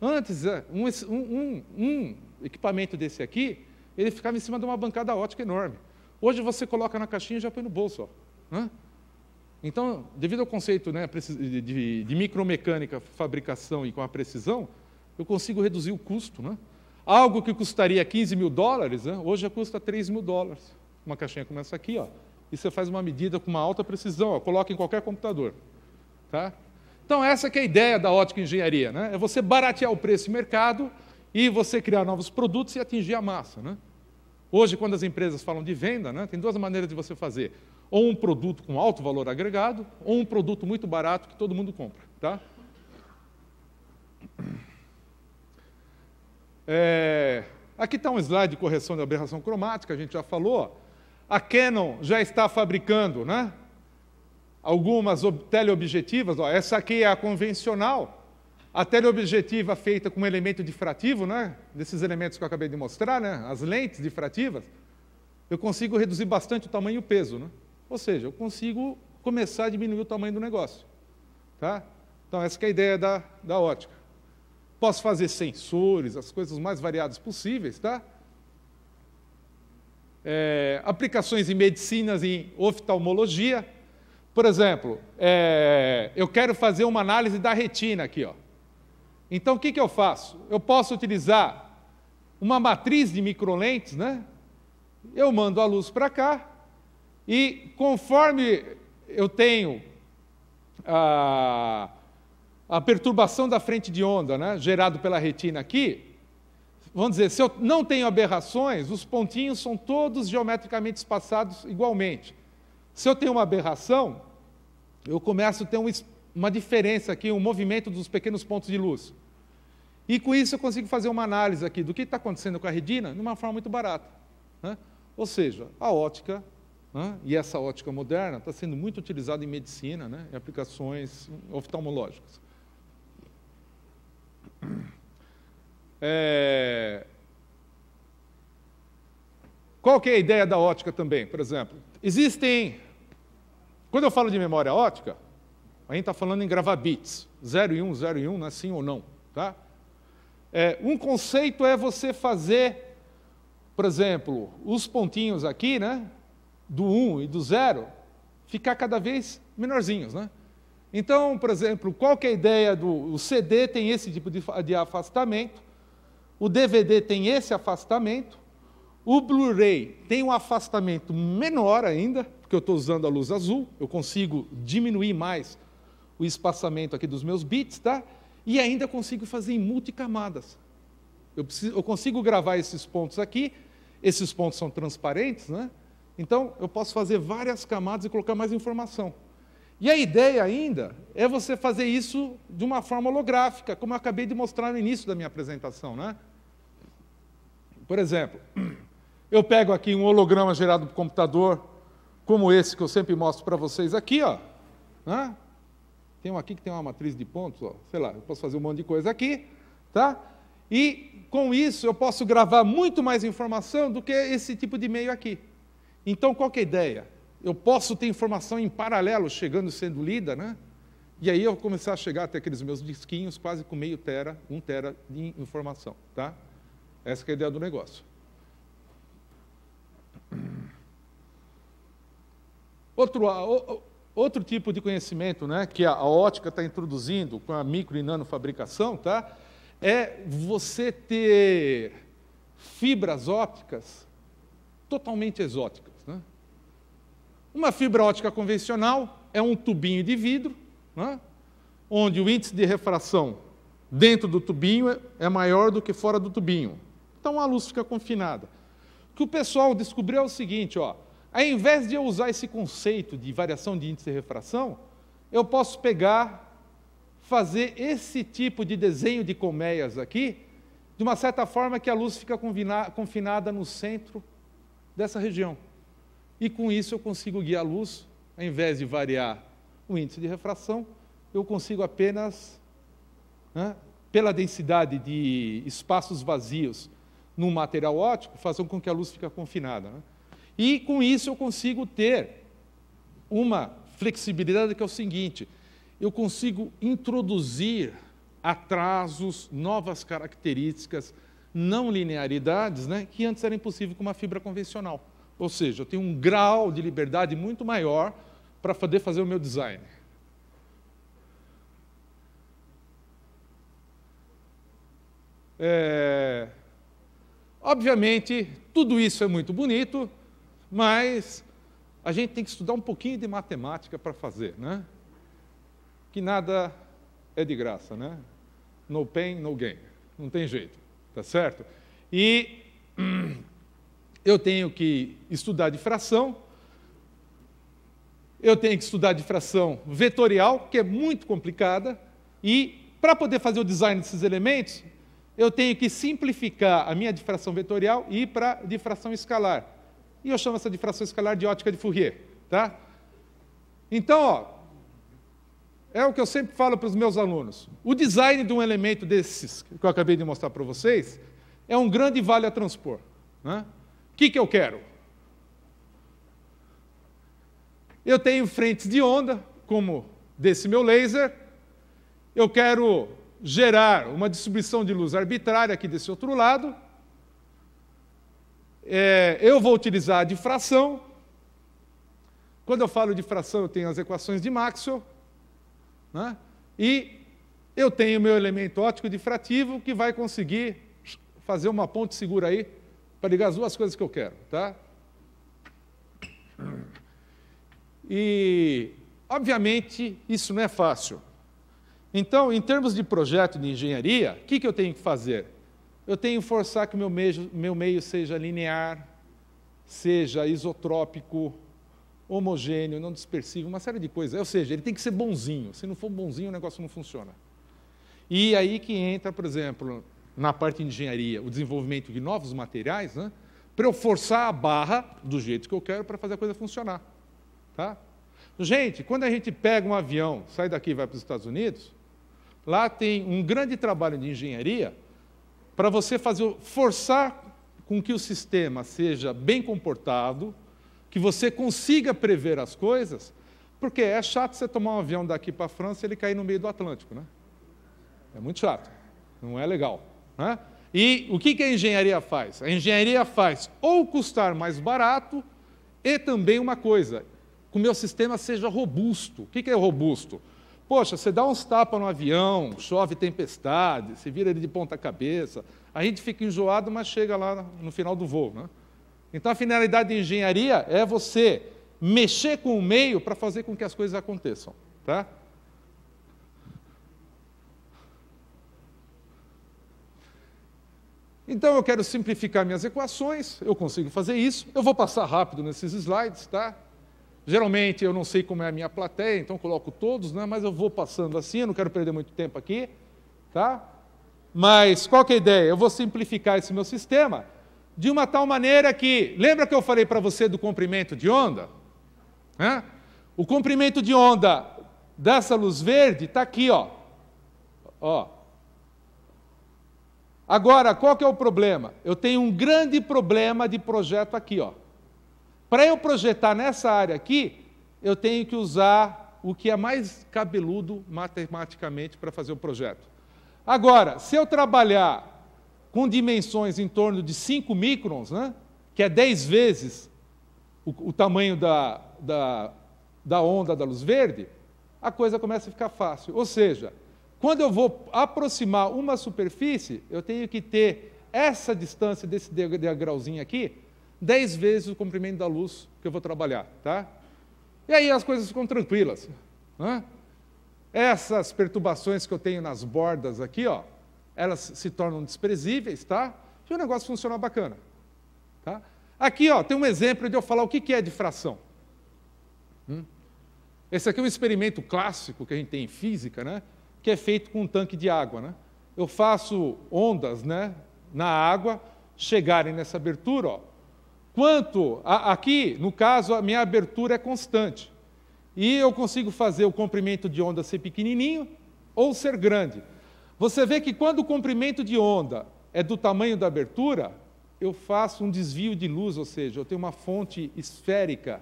Antes, é, um, um, um, equipamento desse aqui, ele ficava em cima de uma bancada ótica enorme. Hoje você coloca na caixinha e já põe no bolso, ó. Né? Então, devido ao conceito né, de, de micromecânica, fabricação e com a precisão, eu consigo reduzir o custo. Né? Algo que custaria 15 mil dólares, né, hoje já custa 3 mil dólares. Uma caixinha como essa aqui, ó, e você faz uma medida com uma alta precisão, ó, coloca em qualquer computador. Tá? Então, essa é a ideia da ótica engenharia. Né? É você baratear o preço e mercado e você criar novos produtos e atingir a massa. Né? Hoje, quando as empresas falam de venda, né, tem duas maneiras de você fazer ou um produto com alto valor agregado, ou um produto muito barato que todo mundo compra. Tá? É, aqui está um slide de correção de aberração cromática, a gente já falou. A Canon já está fabricando né, algumas teleobjetivas. Ó, essa aqui é a convencional. A teleobjetiva feita com um elemento difrativo, né, desses elementos que eu acabei de mostrar, né, as lentes difrativas, eu consigo reduzir bastante o tamanho e o peso. Né? Ou seja, eu consigo começar a diminuir o tamanho do negócio. Tá? Então, essa é a ideia da, da ótica. Posso fazer sensores, as coisas mais variadas possíveis, tá? É, aplicações em medicinas e oftalmologia. Por exemplo, é, eu quero fazer uma análise da retina aqui. Ó. Então, o que, que eu faço? Eu posso utilizar uma matriz de microlentes, né? Eu mando a luz para cá, e conforme eu tenho a, a perturbação da frente de onda, né, gerado pela retina aqui, vamos dizer, se eu não tenho aberrações, os pontinhos são todos geometricamente espaçados igualmente. Se eu tenho uma aberração, eu começo a ter um, uma diferença aqui, um movimento dos pequenos pontos de luz. E com isso eu consigo fazer uma análise aqui do que está acontecendo com a retina de uma forma muito barata. Né? Ou seja, a ótica né? E essa ótica moderna está sendo muito utilizada em medicina, né? em aplicações oftalmológicas. É... Qual que é a ideia da ótica também, por exemplo? Existem, quando eu falo de memória ótica, a gente está falando em gravar bits, 0 e 1, um, 0 e 1, um, né? sim ou não. Tá? É, um conceito é você fazer, por exemplo, os pontinhos aqui, né? do 1 um e do 0 ficar cada vez menorzinhos, né? Então, por exemplo, qual que é a ideia do o CD tem esse tipo de, de afastamento, o DVD tem esse afastamento, o Blu-ray tem um afastamento menor ainda, porque eu estou usando a luz azul, eu consigo diminuir mais o espaçamento aqui dos meus bits, tá? E ainda consigo fazer em multicamadas. Eu, preciso, eu consigo gravar esses pontos aqui, esses pontos são transparentes, né? Então, eu posso fazer várias camadas e colocar mais informação. E a ideia ainda é você fazer isso de uma forma holográfica, como eu acabei de mostrar no início da minha apresentação. Né? Por exemplo, eu pego aqui um holograma gerado por computador, como esse que eu sempre mostro para vocês aqui. Ó, né? Tem um aqui que tem uma matriz de pontos, ó, sei lá, eu posso fazer um monte de coisa aqui. Tá? E com isso eu posso gravar muito mais informação do que esse tipo de meio aqui. Então, qual é a ideia? Eu posso ter informação em paralelo chegando sendo lida, né? E aí eu começar a chegar até aqueles meus disquinhos quase com meio tera, um tera de informação, tá? Essa é a ideia do negócio. Outro, outro tipo de conhecimento né, que a ótica está introduzindo com a micro e nanofabricação tá, é você ter fibras ópticas totalmente exóticas. Uma fibra ótica convencional é um tubinho de vidro, né, onde o índice de refração dentro do tubinho é maior do que fora do tubinho. Então a luz fica confinada. O que o pessoal descobriu é o seguinte, ó, ao invés de eu usar esse conceito de variação de índice de refração, eu posso pegar, fazer esse tipo de desenho de colmeias aqui, de uma certa forma que a luz fica confinada no centro dessa região. E com isso eu consigo guiar a luz, ao invés de variar o índice de refração, eu consigo apenas, né, pela densidade de espaços vazios no material óptico, fazer com que a luz fique confinada. Né? E com isso eu consigo ter uma flexibilidade que é o seguinte: eu consigo introduzir atrasos, novas características, não linearidades, né, que antes era impossível com uma fibra convencional. Ou seja, eu tenho um grau de liberdade muito maior para poder fazer o meu design. É... Obviamente, tudo isso é muito bonito, mas a gente tem que estudar um pouquinho de matemática para fazer, né? Que nada é de graça, né? No pain, no gain. Não tem jeito, tá certo? E eu tenho que estudar difração, eu tenho que estudar difração vetorial, que é muito complicada, e para poder fazer o design desses elementos, eu tenho que simplificar a minha difração vetorial e ir para difração escalar. E eu chamo essa difração escalar de ótica de Fourier, tá? Então, ó, é o que eu sempre falo para os meus alunos. O design de um elemento desses que eu acabei de mostrar para vocês é um grande vale a transpor. Né? que, que eu quero? Eu tenho frentes de onda, como desse meu laser. Eu quero gerar uma distribuição de luz arbitrária aqui desse outro lado. É, eu vou utilizar a difração. Quando eu falo de fração, eu tenho as equações de Maxwell. Né? E eu tenho o meu elemento óptico difrativo que vai conseguir fazer uma ponte segura aí para ligar as duas coisas que eu quero, tá? E, obviamente, isso não é fácil. Então, em termos de projeto de engenharia, o que, que eu tenho que fazer? Eu tenho que forçar que o meu meio, meu meio seja linear, seja isotrópico, homogêneo, não dispersivo, uma série de coisas. Ou seja, ele tem que ser bonzinho. Se não for bonzinho, o negócio não funciona. E aí que entra, por exemplo, na parte de engenharia, o desenvolvimento de novos materiais, né, para eu forçar a barra do jeito que eu quero para fazer a coisa funcionar. Tá? Gente, quando a gente pega um avião, sai daqui e vai para os Estados Unidos, lá tem um grande trabalho de engenharia para você fazer, forçar com que o sistema seja bem comportado, que você consiga prever as coisas, porque é chato você tomar um avião daqui para a França e ele cair no meio do Atlântico, né? É muito chato, não é legal. Né? E o que, que a engenharia faz? A engenharia faz ou custar mais barato e também uma coisa, que o meu sistema seja robusto. O que, que é robusto? Poxa, você dá uns tapas no avião, chove tempestade, você vira ele de ponta cabeça, a gente fica enjoado, mas chega lá no final do voo. Né? Então a finalidade da engenharia é você mexer com o meio para fazer com que as coisas aconteçam. Tá? Então eu quero simplificar minhas equações, eu consigo fazer isso. Eu vou passar rápido nesses slides, tá? Geralmente eu não sei como é a minha plateia, então coloco todos, né? mas eu vou passando assim, eu não quero perder muito tempo aqui, tá? Mas qual que é a ideia? Eu vou simplificar esse meu sistema de uma tal maneira que, lembra que eu falei para você do comprimento de onda? Hã? O comprimento de onda dessa luz verde está aqui, ó. ó. Agora, qual que é o problema? Eu tenho um grande problema de projeto aqui, ó. Para eu projetar nessa área aqui, eu tenho que usar o que é mais cabeludo matematicamente para fazer o projeto. Agora, se eu trabalhar com dimensões em torno de 5 microns, né, que é 10 vezes o, o tamanho da, da, da onda da luz verde, a coisa começa a ficar fácil. Ou seja, quando eu vou aproximar uma superfície, eu tenho que ter essa distância desse degrauzinho aqui, 10 vezes o comprimento da luz que eu vou trabalhar, tá? E aí as coisas ficam tranquilas. Né? Essas perturbações que eu tenho nas bordas aqui, ó, elas se tornam desprezíveis, tá? E o negócio funciona bacana. Tá? Aqui ó, tem um exemplo de eu falar o que é difração. Hum? Esse aqui é um experimento clássico que a gente tem em física, né? que é feito com um tanque de água. Né? Eu faço ondas né, na água chegarem nessa abertura. Ó. Quanto a, aqui, no caso, a minha abertura é constante. E eu consigo fazer o comprimento de onda ser pequenininho ou ser grande. Você vê que quando o comprimento de onda é do tamanho da abertura, eu faço um desvio de luz, ou seja, eu tenho uma fonte esférica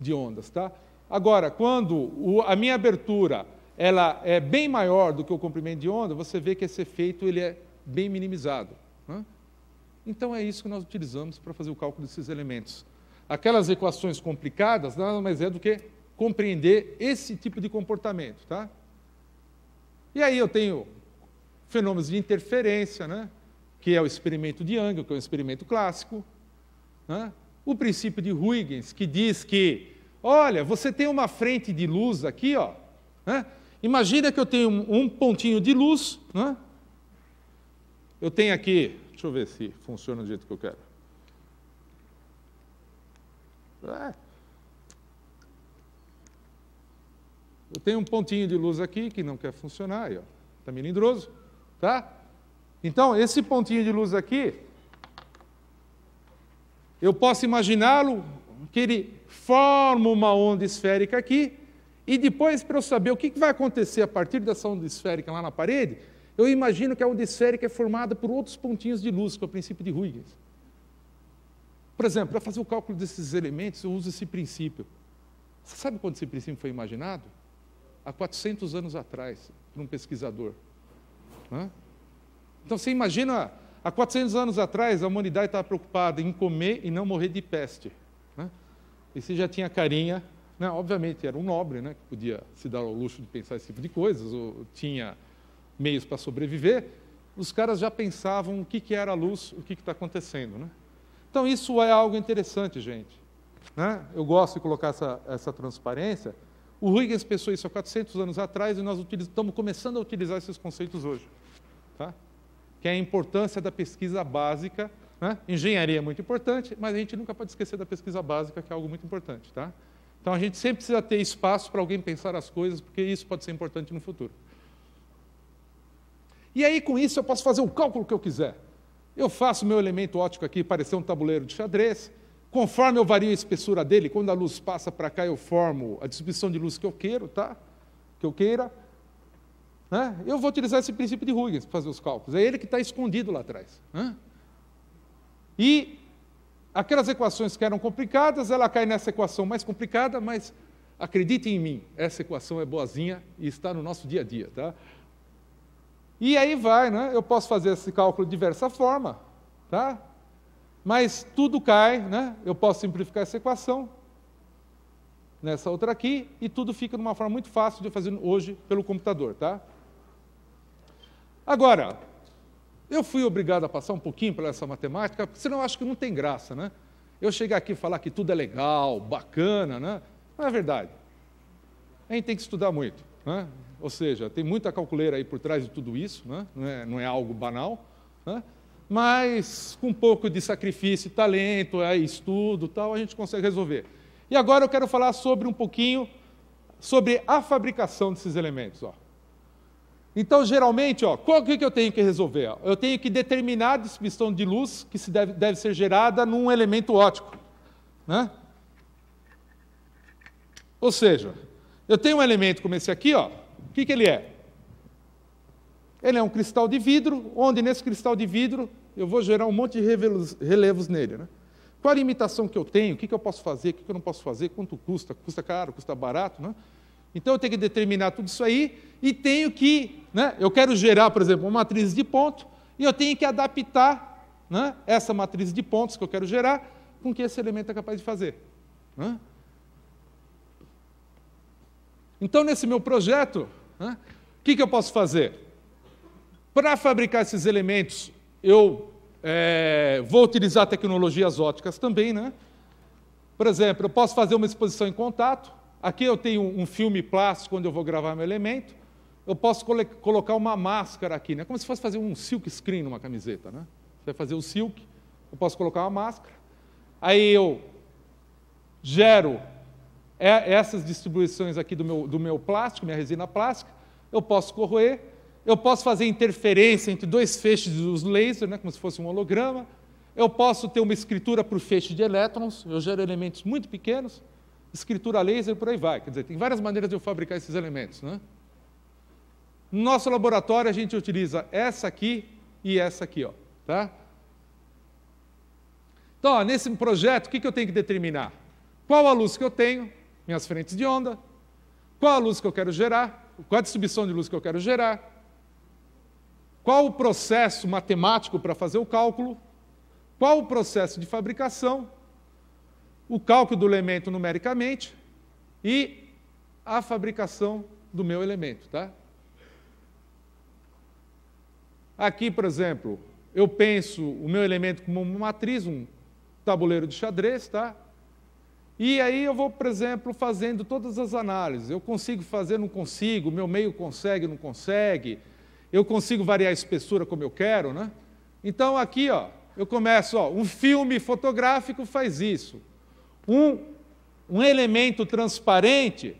de ondas, tá? Agora, quando o, a minha abertura ela é bem maior do que o comprimento de onda, você vê que esse efeito ele é bem minimizado. Né? Então é isso que nós utilizamos para fazer o cálculo desses elementos. Aquelas equações complicadas nada mais é do que compreender esse tipo de comportamento. Tá? E aí eu tenho fenômenos de interferência, né? que é o experimento de Angle, que é um experimento clássico. Né? O princípio de Huygens, que diz que, olha, você tem uma frente de luz aqui, ó, né? Imagina que eu tenho um pontinho de luz, né? eu tenho aqui, deixa eu ver se funciona do jeito que eu quero. É. Eu tenho um pontinho de luz aqui que não quer funcionar, está ó. Tá melindroso, tá? Então, esse pontinho de luz aqui, eu posso imaginá-lo que ele forma uma onda esférica aqui, e depois, para eu saber o que vai acontecer a partir dessa onda esférica lá na parede, eu imagino que a onda esférica é formada por outros pontinhos de luz, que é o princípio de Huygens. Por exemplo, para fazer o cálculo desses elementos, eu uso esse princípio. Você sabe quando esse princípio foi imaginado? Há 400 anos atrás, por um pesquisador. Então você imagina, há 400 anos atrás, a humanidade estava preocupada em comer e não morrer de peste. E você já tinha carinha né? Obviamente era um nobre, né, que podia se dar ao luxo de pensar esse tipo de coisas, ou tinha meios para sobreviver. Os caras já pensavam o que, que era a luz, o que está acontecendo. Né? Então isso é algo interessante, gente. Né? Eu gosto de colocar essa, essa transparência. O Huygens pensou isso há 400 anos atrás e nós estamos começando a utilizar esses conceitos hoje. Tá? Que é a importância da pesquisa básica. Né? Engenharia é muito importante, mas a gente nunca pode esquecer da pesquisa básica, que é algo muito importante. Tá? Então a gente sempre precisa ter espaço para alguém pensar as coisas, porque isso pode ser importante no futuro. E aí com isso eu posso fazer o cálculo que eu quiser. Eu faço meu elemento óptico aqui parecer um tabuleiro de xadrez. Conforme eu vario a espessura dele, quando a luz passa para cá, eu formo a distribuição de luz que eu quero, tá? Que eu queira. Né? Eu vou utilizar esse princípio de Huygens para fazer os cálculos. É ele que está escondido lá atrás. Né? E aquelas equações que eram complicadas, ela cai nessa equação mais complicada, mas acredite em mim, essa equação é boazinha e está no nosso dia a dia, tá? E aí vai, né? Eu posso fazer esse cálculo de diversa forma, tá? Mas tudo cai, né? Eu posso simplificar essa equação nessa outra aqui e tudo fica de uma forma muito fácil de fazer hoje pelo computador, tá? Agora, eu fui obrigado a passar um pouquinho pela essa matemática, senão acho que não tem graça, né? Eu chegar aqui e falar que tudo é legal, bacana, né? Não é verdade. A gente tem que estudar muito, né? Ou seja, tem muita calculeira aí por trás de tudo isso, né? Não é, não é algo banal, né? Mas com um pouco de sacrifício, talento, aí, é, estudo, tal, a gente consegue resolver. E agora eu quero falar sobre um pouquinho sobre a fabricação desses elementos, ó. Então, geralmente, ó, qual que, que eu tenho que resolver? Eu tenho que determinar a distribuição de luz que se deve, deve ser gerada num elemento óptico. Né? Ou seja, eu tenho um elemento como esse aqui, ó. o que, que ele é? Ele é um cristal de vidro, onde nesse cristal de vidro eu vou gerar um monte de relevos, relevos nele. Né? Qual a limitação que eu tenho? O que, que eu posso fazer? O que, que eu não posso fazer? Quanto custa? Custa caro? Custa barato? Né? Então eu tenho que determinar tudo isso aí e tenho que, né, eu quero gerar, por exemplo, uma matriz de ponto e eu tenho que adaptar né, essa matriz de pontos que eu quero gerar com o que esse elemento é capaz de fazer. Né? Então, nesse meu projeto, né, o que, que eu posso fazer? Para fabricar esses elementos, eu é, vou utilizar tecnologias óticas também, né? Por exemplo, eu posso fazer uma exposição em contato, Aqui eu tenho um filme plástico onde eu vou gravar meu elemento. Eu posso colocar uma máscara aqui, né? Como se fosse fazer um silk screen numa camiseta, né? Você vai fazer o silk, eu posso colocar uma máscara. Aí eu gero essas distribuições aqui do meu, do meu plástico, minha resina plástica. Eu posso corroer, eu posso fazer interferência entre dois feixes dos lasers, né? Como se fosse um holograma. Eu posso ter uma escritura para o feixe de elétrons, eu gero elementos muito pequenos escritura laser e por aí vai. Quer dizer, tem várias maneiras de eu fabricar esses elementos. Né? No nosso laboratório, a gente utiliza essa aqui e essa aqui. Ó, tá? Então, ó, nesse projeto, o que, que eu tenho que determinar? Qual a luz que eu tenho, minhas frentes de onda, qual a luz que eu quero gerar, qual a distribuição de luz que eu quero gerar, qual o processo matemático para fazer o cálculo, qual o processo de fabricação o cálculo do elemento numericamente e a fabricação do meu elemento, tá? Aqui, por exemplo, eu penso o meu elemento como uma matriz, um tabuleiro de xadrez, tá? E aí eu vou, por exemplo, fazendo todas as análises. Eu consigo fazer, não consigo, meu meio consegue, não consegue. Eu consigo variar a espessura como eu quero, né? Então aqui, ó, eu começo, ó, um filme fotográfico faz isso. Um, um elemento transparente,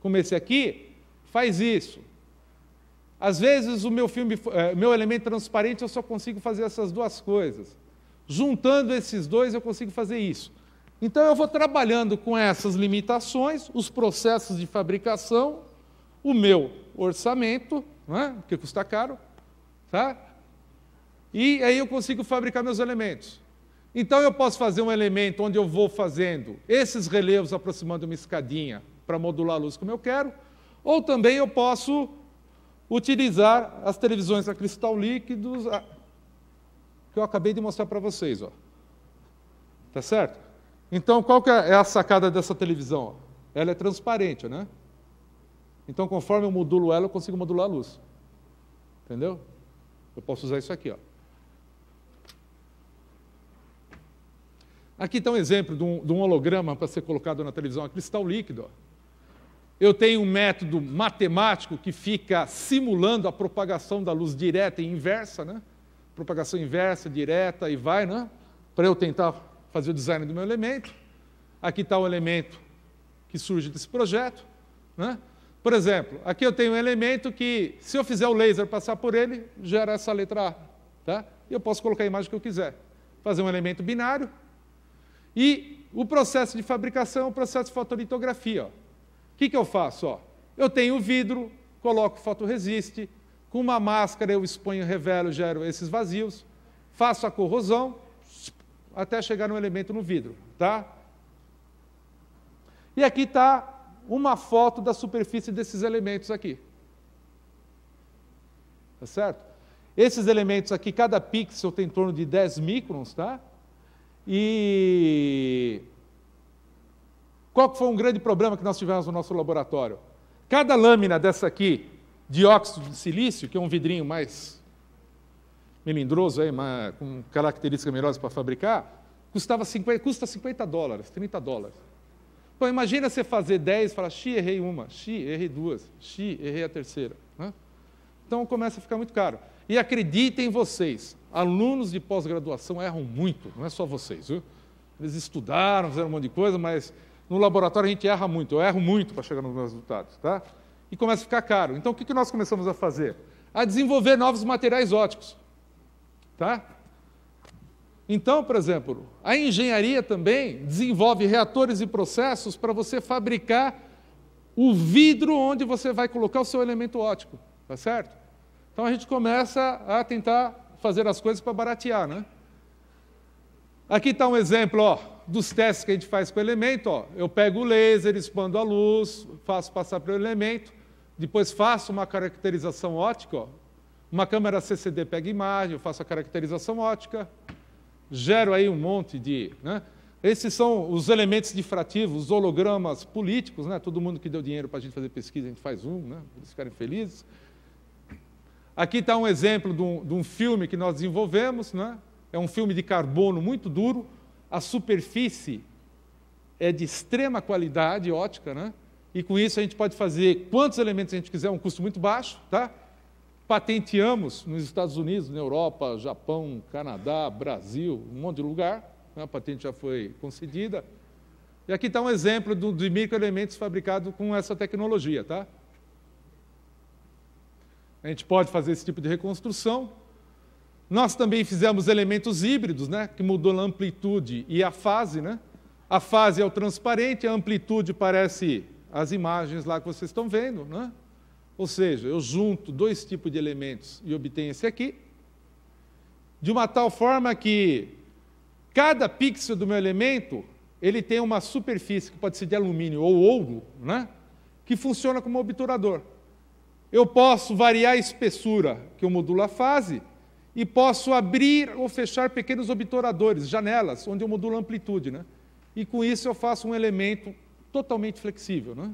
como esse aqui, faz isso. Às vezes o meu filme, eh, meu elemento transparente, eu só consigo fazer essas duas coisas. Juntando esses dois, eu consigo fazer isso. Então eu vou trabalhando com essas limitações, os processos de fabricação, o meu orçamento, né, que custa caro, tá? E aí eu consigo fabricar meus elementos. Então eu posso fazer um elemento onde eu vou fazendo esses relevos aproximando uma escadinha para modular a luz como eu quero, ou também eu posso utilizar as televisões a cristal líquido a... que eu acabei de mostrar para vocês, ó. Tá certo? Então qual que é, é a sacada dessa televisão? Ela é transparente, né? Então conforme eu modulo ela, eu consigo modular a luz. Entendeu? Eu posso usar isso aqui, ó. Aqui está um exemplo de um, de um holograma para ser colocado na televisão, é cristal líquido. Eu tenho um método matemático que fica simulando a propagação da luz direta e inversa, né? Propagação inversa, direta e vai, né? Para eu tentar fazer o design do meu elemento. Aqui está o um elemento que surge desse projeto, né? Por exemplo, aqui eu tenho um elemento que, se eu fizer o laser passar por ele, gera essa letra A, tá? E eu posso colocar a imagem que eu quiser. Fazer um elemento binário, e o processo de fabricação é o processo de fotolitografia. O que, que eu faço? Ó? Eu tenho o vidro, coloco fotoresiste, com uma máscara eu exponho, revelo, gero esses vazios, faço a corrosão até chegar no elemento no vidro. Tá? E aqui está uma foto da superfície desses elementos aqui. Tá certo? Esses elementos aqui, cada pixel tem em torno de 10 microns, tá? E qual foi um grande problema que nós tivemos no nosso laboratório? Cada lâmina dessa aqui, de óxido de silício, que é um vidrinho mais melindroso, aí, com características melhores para fabricar, custava 50, custa 50 dólares, 30 dólares. Então imagina você fazer 10 e falar, xi, errei uma, xi, errei duas, xi, errei a terceira. Né? Então começa a ficar muito caro. E acreditem vocês, alunos de pós-graduação erram muito, não é só vocês, viu? Eles estudaram, fizeram um monte de coisa, mas no laboratório a gente erra muito, eu erro muito para chegar nos meus resultados, tá? E começa a ficar caro. Então o que, que nós começamos a fazer? A desenvolver novos materiais óticos, tá? Então, por exemplo, a engenharia também desenvolve reatores e processos para você fabricar o vidro onde você vai colocar o seu elemento ótico, tá certo? Então a gente começa a tentar fazer as coisas para baratear, né? Aqui está um exemplo ó, dos testes que a gente faz com o elemento. Ó. Eu pego o laser, expando a luz, faço passar pelo elemento, depois faço uma caracterização ótica. Ó. Uma câmera CCD pega imagem, eu faço a caracterização ótica, gero aí um monte de. Né? Esses são os elementos difrativos, os hologramas políticos, né? todo mundo que deu dinheiro para a gente fazer pesquisa, a gente faz um, né? eles ficarem felizes. Aqui está um exemplo de um, de um, filme que nós desenvolvemos, né? é um filme de carbono muito duro, a superfície é de extrema qualidade ótica, né? e com isso a gente pode fazer quantos elementos a gente quiser, um custo muito baixo, tá? patenteamos nos Estados Unidos, na Europa, Japão, Canadá, Brasil, um monte de lugar, né? a patente já foi concedida. E aqui está um exemplo de microelementos fabricados com essa tecnologia, tá? A gente pode fazer esse tipo de reconstrução. Nós também fizemos elementos híbridos, né, que mudou a amplitude e a fase. Né? A fase é o transparente, a amplitude parece as imagens lá que vocês estão vendo. Né? Ou seja, eu junto dois tipos de elementos e obtenho esse aqui, de uma tal forma que cada pixel do meu elemento ele tem uma superfície que pode ser de alumínio ou ouro, né? que funciona como obturador. Eu posso variar a espessura, que eu modulo a fase, e posso abrir ou fechar pequenos obturadores, janelas, onde eu modulo a amplitude. Né? E com isso eu faço um elemento totalmente flexível. Né?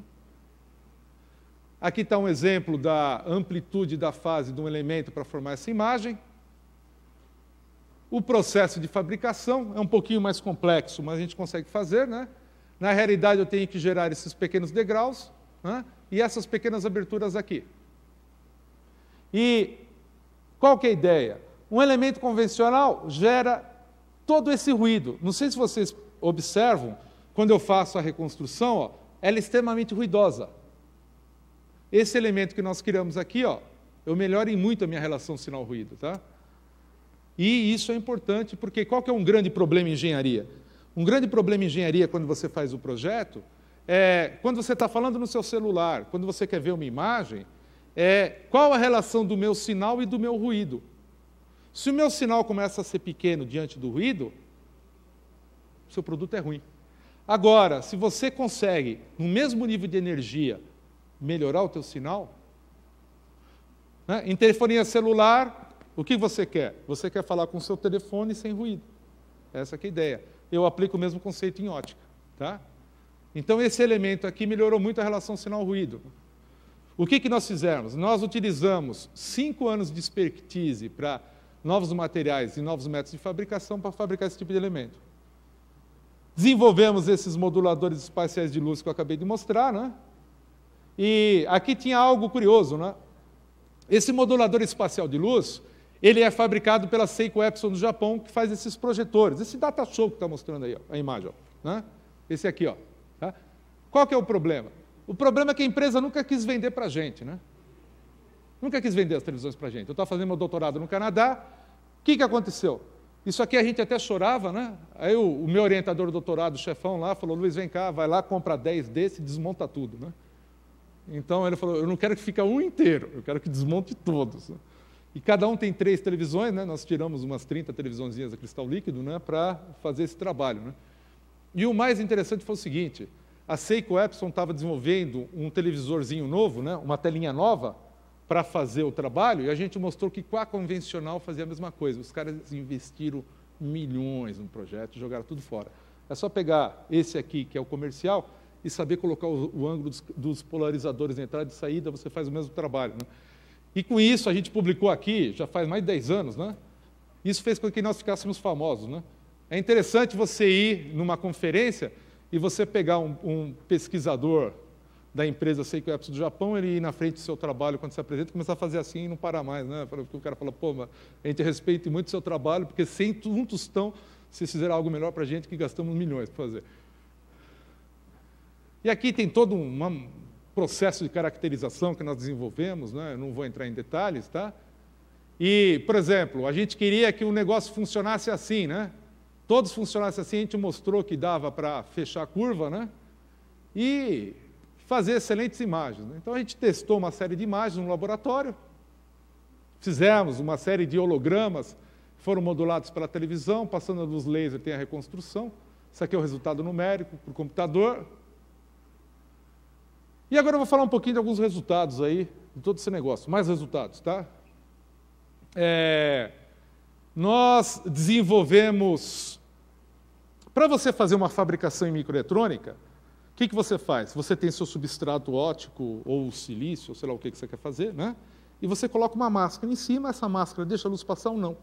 Aqui está um exemplo da amplitude da fase de um elemento para formar essa imagem. O processo de fabricação é um pouquinho mais complexo, mas a gente consegue fazer. Né? Na realidade, eu tenho que gerar esses pequenos degraus né? e essas pequenas aberturas aqui. E qual que é a ideia? Um elemento convencional gera todo esse ruído. Não sei se vocês observam, quando eu faço a reconstrução, ó, ela é extremamente ruidosa. Esse elemento que nós criamos aqui, ó, eu melhoro muito a minha relação sinal-ruído. Tá? E isso é importante, porque qual que é um grande problema em engenharia? Um grande problema em engenharia, quando você faz o projeto, é quando você está falando no seu celular, quando você quer ver uma imagem, é qual a relação do meu sinal e do meu ruído. Se o meu sinal começa a ser pequeno diante do ruído, seu produto é ruim. Agora, se você consegue, no mesmo nível de energia, melhorar o teu sinal, né? em telefonia celular, o que você quer? Você quer falar com o seu telefone sem ruído. Essa é a ideia. Eu aplico o mesmo conceito em ótica. Tá? Então, esse elemento aqui melhorou muito a relação sinal-ruído. O que, que nós fizemos? Nós utilizamos cinco anos de expertise para novos materiais e novos métodos de fabricação para fabricar esse tipo de elemento. Desenvolvemos esses moduladores espaciais de luz que eu acabei de mostrar, né? E aqui tinha algo curioso, né? Esse modulador espacial de luz, ele é fabricado pela Seiko Epson do Japão, que faz esses projetores. Esse data show que está mostrando aí, ó, a imagem, ó, né? Esse aqui, ó. Tá? Qual que é o problema? O problema é que a empresa nunca quis vender para a gente, né? Nunca quis vender as televisões para a gente. Eu estava fazendo meu doutorado no Canadá. O que, que aconteceu? Isso aqui a gente até chorava, né? Aí o, o meu orientador do doutorado, o chefão lá, falou: Luiz, vem cá, vai lá, compra 10 desse e desmonta tudo, né? Então ele falou: Eu não quero que fique um inteiro, eu quero que desmonte todos. Né? E cada um tem três televisões, né? Nós tiramos umas 30 televisãozinhas a cristal líquido, né? Para fazer esse trabalho, né? E o mais interessante foi o seguinte: a Seiko Epson estava desenvolvendo um televisorzinho novo, né, uma telinha nova, para fazer o trabalho, e a gente mostrou que com a convencional fazia a mesma coisa. Os caras investiram milhões no projeto e jogaram tudo fora. É só pegar esse aqui, que é o comercial, e saber colocar o, o ângulo dos, dos, polarizadores de entrada e saída, você faz o mesmo trabalho. Né? E com isso, a gente publicou aqui, já faz mais de 10 anos, né? Isso fez com que nós ficássemos famosos, né? É interessante você ir numa conferência e você pegar um, um pesquisador da empresa Epson é do Japão, ele ir na frente do seu trabalho quando se apresenta, começar a fazer assim e não parar mais, né? Porque o cara fala, pô, mas a gente respeita muito o seu trabalho, porque sem um tostão se fizer algo melhor para a gente que gastamos milhões para fazer. E aqui tem todo um processo de caracterização que nós desenvolvemos, né? não vou entrar em detalhes, tá? E, por exemplo, a gente queria que o negócio funcionasse assim, né? todos funcionassem assim, a gente mostrou que dava para fechar a curva, né? E fazer excelentes imagens. Né? Então a gente testou uma série de imagens no laboratório, fizemos uma série de hologramas, foram modulados pela televisão, passando dos lasers tem a reconstrução. Isso aqui é o resultado numérico para o computador. E agora eu vou falar um pouquinho de alguns resultados aí, de todo esse negócio. Mais resultados, tá? É nós desenvolvemos. Para você fazer uma fabricação em microeletrônica, o que, que você faz? Você tem seu substrato óptico ou silício, ou sei lá o que, que você quer fazer, né? E você coloca uma máscara em cima, essa máscara deixa a luz passar ou não.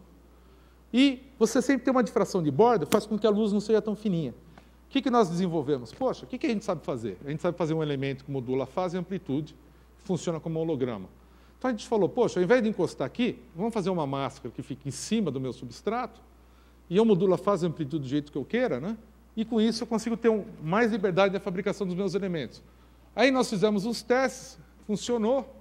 E você sempre tem uma difração de borda, faz com que a luz não seja tão fininha. O que, que nós desenvolvemos? Poxa, o que, que a gente sabe fazer? A gente sabe fazer um elemento que modula a fase e a amplitude, funciona como um holograma. Então a gente falou, poxa, ao invés de encostar aqui, vamos fazer uma máscara que fique em cima do meu substrato, e eu modulo a fase amplitude do jeito que eu queira, né? e com isso eu consigo ter um, mais liberdade na fabricação dos meus elementos. Aí nós fizemos uns testes, funcionou.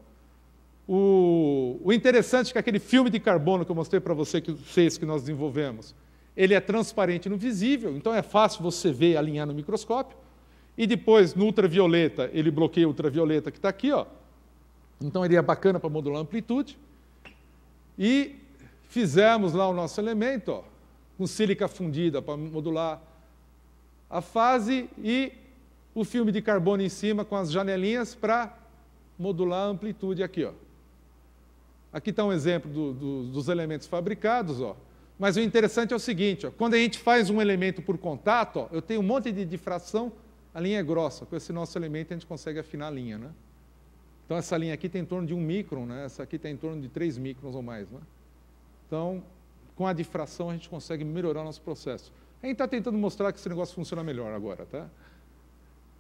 O, o interessante é que aquele filme de carbono que eu mostrei para você, que, vocês que nós desenvolvemos, ele é transparente no visível, então é fácil você ver alinhar no microscópio. E depois, no ultravioleta, ele bloqueia o ultravioleta que está aqui, ó, então ele é bacana para modular a amplitude. E fizemos lá o nosso elemento, ó, com sílica fundida para modular a fase e o filme de carbono em cima com as janelinhas para modular a amplitude aqui. Ó. Aqui está um exemplo do, do, dos elementos fabricados. Ó. Mas o interessante é o seguinte, ó, quando a gente faz um elemento por contato, ó, eu tenho um monte de difração, a linha é grossa. Com esse nosso elemento a gente consegue afinar a linha. Né? Então, essa linha aqui tem em torno de um micron, né? essa aqui tem em torno de três microns ou mais. Né? Então, com a difração, a gente consegue melhorar o nosso processo. A gente está tentando mostrar que esse negócio funciona melhor agora. Tá?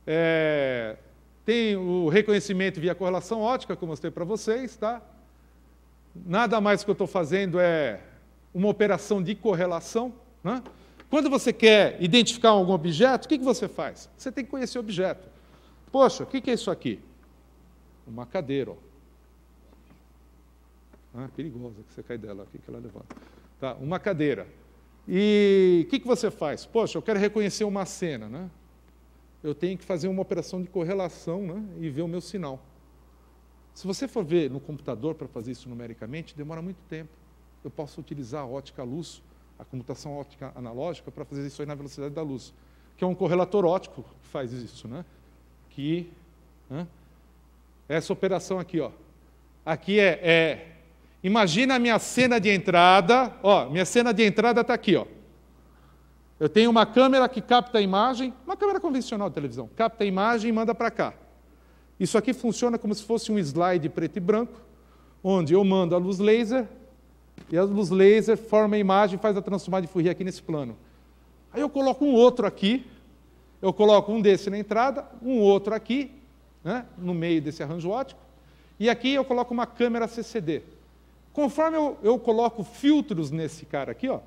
É, tem o reconhecimento via correlação ótica, que eu mostrei para vocês. Tá? Nada mais que eu estou fazendo é uma operação de correlação. Né? Quando você quer identificar algum objeto, o que, que você faz? Você tem que conhecer o objeto. Poxa, o que, que é isso aqui? uma cadeira. Ó. Ah, perigosa, que você cai dela o que ela levanta. Tá, uma cadeira. E o que, que você faz? Poxa, eu quero reconhecer uma cena, né? Eu tenho que fazer uma operação de correlação né, e ver o meu sinal. Se você for ver no computador para fazer isso numericamente, demora muito tempo. Eu posso utilizar a ótica luz, a computação óptica analógica, para fazer isso aí na velocidade da luz, que é um correlator óptico que faz isso, né? Que né? Essa operação aqui, ó. Aqui é, é imagina a minha cena de entrada, ó, minha cena de entrada está aqui, ó. Eu tenho uma câmera que capta a imagem, uma câmera convencional de televisão, capta a imagem e manda para cá. Isso aqui funciona como se fosse um slide preto e branco, onde eu mando a luz laser e a luz laser forma a imagem e faz a transformar de Fourier aqui nesse plano. Aí eu coloco um outro aqui, eu coloco um desse na entrada, um outro aqui né, no meio desse arranjo ótico. E aqui eu coloco uma câmera CCD. Conforme eu, eu coloco filtros nesse cara aqui, o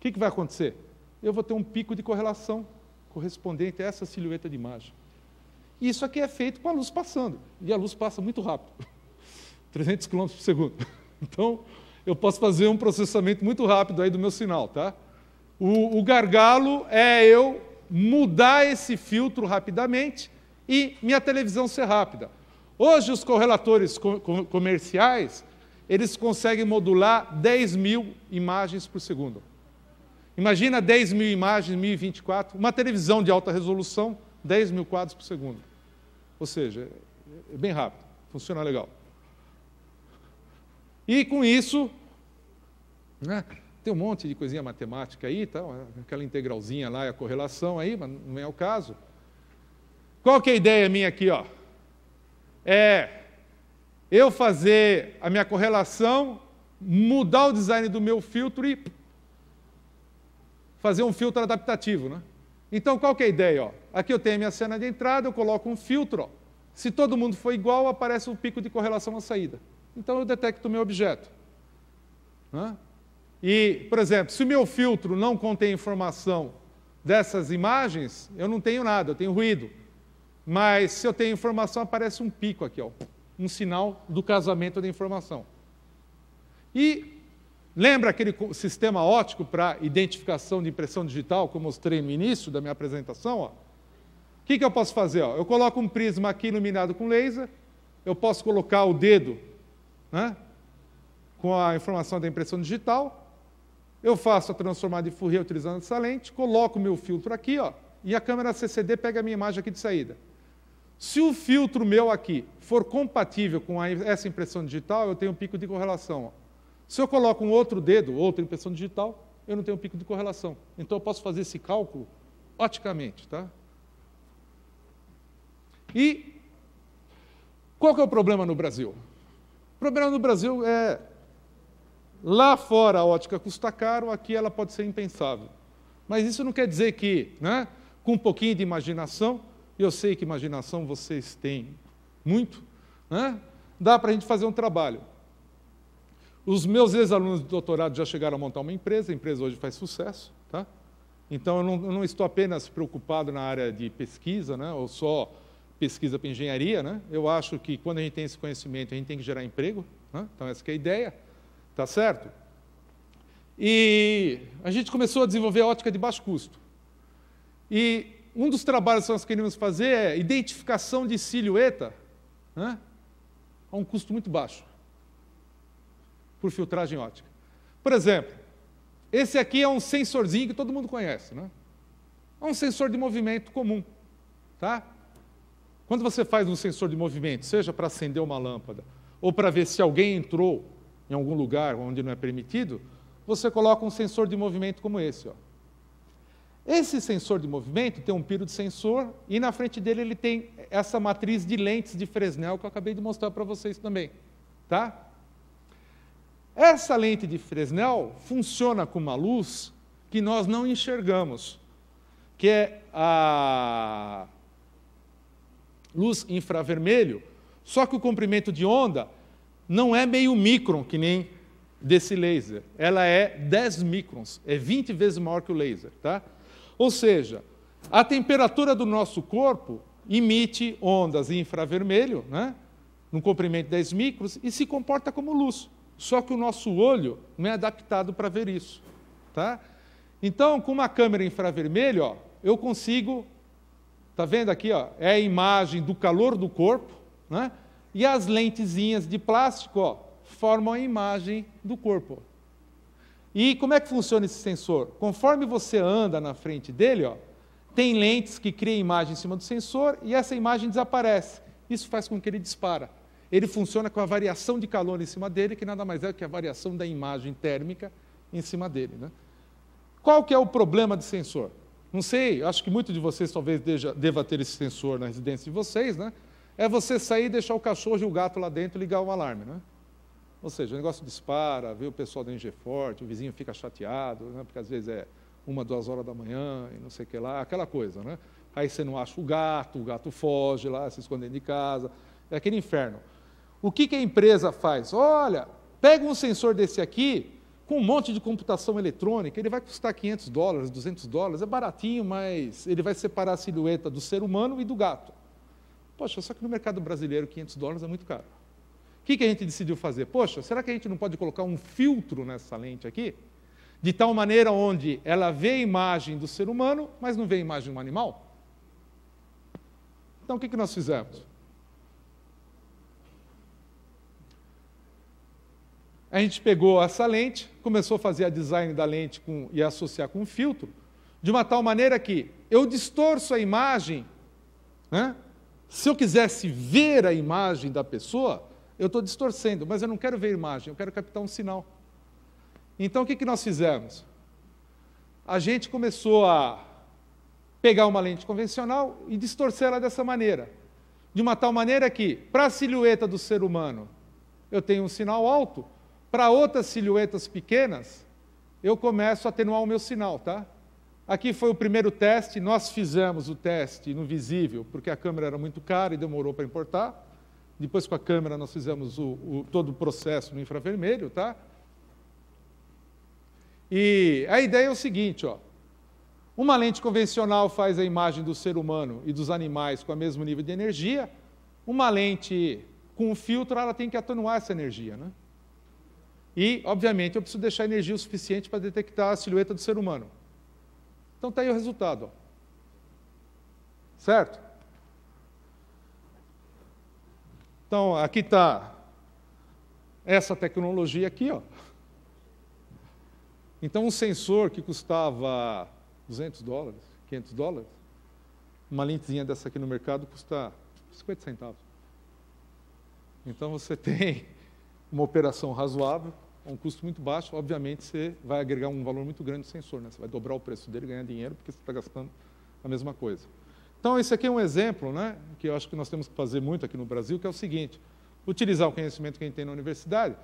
que, que vai acontecer? Eu vou ter um pico de correlação correspondente a essa silhueta de imagem. Isso aqui é feito com a luz passando, e a luz passa muito rápido 300 km por segundo. Então, eu posso fazer um processamento muito rápido aí do meu sinal, tá? O, o gargalo é eu mudar esse filtro rapidamente e minha televisão ser rápida. Hoje, os correlatores comerciais, eles conseguem modular 10 mil imagens por segundo. Imagina 10 mil imagens, 1024, uma televisão de alta resolução, 10 mil quadros por segundo. Ou seja, é, é bem rápido, funciona legal. E com isso, né, tem um monte de coisinha matemática aí, tal, aquela integralzinha lá e a correlação aí, mas não é o caso. Qual que é a ideia minha aqui? Ó? É eu fazer a minha correlação, mudar o design do meu filtro e fazer um filtro adaptativo. Né? Então, qual que é a ideia? Ó? Aqui eu tenho a minha cena de entrada, eu coloco um filtro. Ó. Se todo mundo for igual, aparece um pico de correlação na saída. Então, eu detecto o meu objeto. Né? E, por exemplo, se o meu filtro não contém informação dessas imagens, eu não tenho nada, eu tenho ruído. Mas se eu tenho informação, aparece um pico aqui, ó, um sinal do casamento da informação. E lembra aquele sistema óptico para identificação de impressão digital que eu mostrei no início da minha apresentação? Ó? O que, que eu posso fazer? Ó? Eu coloco um prisma aqui iluminado com laser, eu posso colocar o dedo né, com a informação da impressão digital, eu faço a transformada de Fourier utilizando essa lente, coloco o meu filtro aqui, ó, e a câmera CCD pega a minha imagem aqui de saída. Se o filtro meu aqui for compatível com a, essa impressão digital, eu tenho um pico de correlação. Se eu coloco um outro dedo, outra impressão digital, eu não tenho um pico de correlação. Então eu posso fazer esse cálculo oticamente, tá? E qual que é o problema no Brasil? O problema no Brasil é lá fora a ótica custa caro, aqui ela pode ser impensável. Mas isso não quer dizer que, né, com um pouquinho de imaginação, e eu sei que imaginação vocês têm muito, né? dá para a gente fazer um trabalho. Os meus ex-alunos de doutorado já chegaram a montar uma empresa, a empresa hoje faz sucesso. Tá? Então, eu não, eu não estou apenas preocupado na área de pesquisa, né? ou só pesquisa para engenharia. Né? Eu acho que quando a gente tem esse conhecimento, a gente tem que gerar emprego. Né? Então, essa é a ideia. Tá certo? E a gente começou a desenvolver a ótica de baixo custo. E um dos trabalhos que nós queríamos fazer é identificação de silhueta né, a um custo muito baixo por filtragem ótica. Por exemplo, esse aqui é um sensorzinho que todo mundo conhece, né? É um sensor de movimento comum, tá? Quando você faz um sensor de movimento, seja para acender uma lâmpada ou para ver se alguém entrou em algum lugar onde não é permitido, você coloca um sensor de movimento como esse, ó. Esse sensor de movimento tem um piro de sensor e na frente dele ele tem essa matriz de lentes de Fresnel que eu acabei de mostrar para vocês também, tá? Essa lente de Fresnel funciona com uma luz que nós não enxergamos, que é a luz infravermelho, só que o comprimento de onda não é meio micron, que nem desse laser. Ela é 10 microns, é 20 vezes maior que o laser, tá? Ou seja, a temperatura do nosso corpo emite ondas infravermelho, né, num comprimento de 10 micros, e se comporta como luz. Só que o nosso olho não é adaptado para ver isso. Tá? Então, com uma câmera infravermelho, ó, eu consigo. Está vendo aqui? Ó, é a imagem do calor do corpo, né? e as lentezinhas de plástico ó, formam a imagem do corpo. E como é que funciona esse sensor? Conforme você anda na frente dele, ó, tem lentes que criam imagem em cima do sensor e essa imagem desaparece. Isso faz com que ele dispara. Ele funciona com a variação de calor em cima dele, que nada mais é que a variação da imagem térmica em cima dele. Né? Qual que é o problema do sensor? Não sei, acho que muito de vocês talvez deja, deva ter esse sensor na residência de vocês, né? É você sair e deixar o cachorro e o gato lá dentro ligar o alarme, né? Ou seja, o negócio dispara, vê o pessoal da forte, o vizinho fica chateado, né? porque às vezes é uma, duas horas da manhã e não sei o que lá, aquela coisa, né? Aí você não acha o gato, o gato foge lá, se esconde de casa, é aquele inferno. O que, que a empresa faz? Olha, pega um sensor desse aqui, com um monte de computação eletrônica, ele vai custar 500 dólares, 200 dólares, é baratinho, mas ele vai separar a silhueta do ser humano e do gato. Poxa, só que no mercado brasileiro 500 dólares é muito caro. O que, que a gente decidiu fazer? Poxa, será que a gente não pode colocar um filtro nessa lente aqui? De tal maneira onde ela vê a imagem do ser humano, mas não vê a imagem de um animal? Então o que, que nós fizemos? A gente pegou essa lente, começou a fazer a design da lente com, e associar com um filtro, de uma tal maneira que eu distorço a imagem. Né? Se eu quisesse ver a imagem da pessoa, eu estou distorcendo, mas eu não quero ver a imagem, eu quero captar um sinal. Então o que, que nós fizemos? A gente começou a pegar uma lente convencional e distorcer ela dessa maneira. De uma tal maneira que, para a silhueta do ser humano, eu tenho um sinal alto, para outras silhuetas pequenas, eu começo a atenuar o meu sinal, tá? Aqui foi o primeiro teste, nós fizemos o teste no visível, porque a câmera era muito cara e demorou para importar. Depois com a câmera nós fizemos o, o, todo o processo no infravermelho, tá? E a ideia é o seguinte, ó. Uma lente convencional faz a imagem do ser humano e dos animais com o mesmo nível de energia. Uma lente com um filtro, ela tem que atenuar essa energia, né? E, obviamente, eu preciso deixar energia o suficiente para detectar a silhueta do ser humano. Então está aí o resultado. Ó. Certo? Então, aqui está essa tecnologia aqui, ó. Então, um sensor que custava 200 dólares, 500 dólares, uma lentezinha dessa aqui no mercado custa 50 centavos. Então, você tem uma operação razoável, a um custo muito baixo, obviamente você vai agregar um valor muito grande no sensor, né? você vai dobrar o preço dele, ganhar dinheiro, porque você está gastando a mesma coisa. Então, esse aqui é um exemplo, né, que eu acho que nós temos que fazer muito aqui no Brasil, que é o seguinte: utilizar o conhecimento que a gente tem na universidade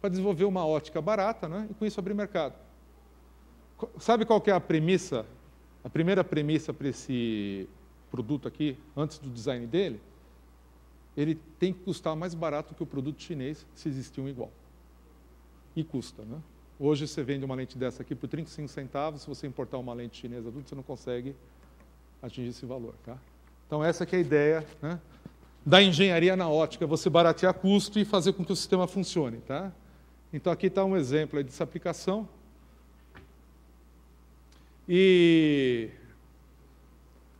para desenvolver uma ótica barata né, e, com isso, abrir mercado. Sabe qual é a premissa, a primeira premissa para esse produto aqui, antes do design dele? Ele tem que custar mais barato que o produto chinês, se existir um igual. E custa, né? Hoje você vende uma lente dessa aqui por 35 centavos, se você importar uma lente chinesa adulta, você não consegue atingir esse valor. Tá? Então essa é a ideia né, da engenharia na ótica, você baratear custo e fazer com que o sistema funcione. Tá? Então aqui está um exemplo dessa aplicação. E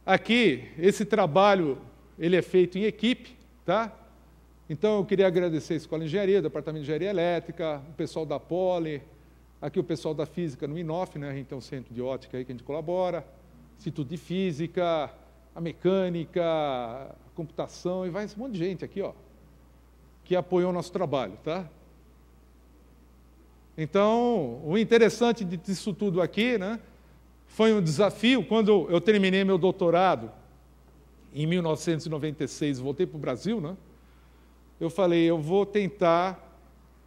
aqui, esse trabalho ele é feito em equipe, tá? Então eu queria agradecer a Escola de Engenharia, o Departamento de Engenharia Elétrica, o pessoal da Poli, aqui o pessoal da Física no INOF, né? Então um Centro de Ótica aí que a gente colabora, Instituto de Física, a Mecânica, a Computação, e vai um monte de gente aqui, ó, que apoiou o nosso trabalho, tá? Então, o interessante disso tudo aqui, né, foi um desafio, quando eu terminei meu doutorado, em 1996, voltei para o Brasil, né, eu falei, eu vou tentar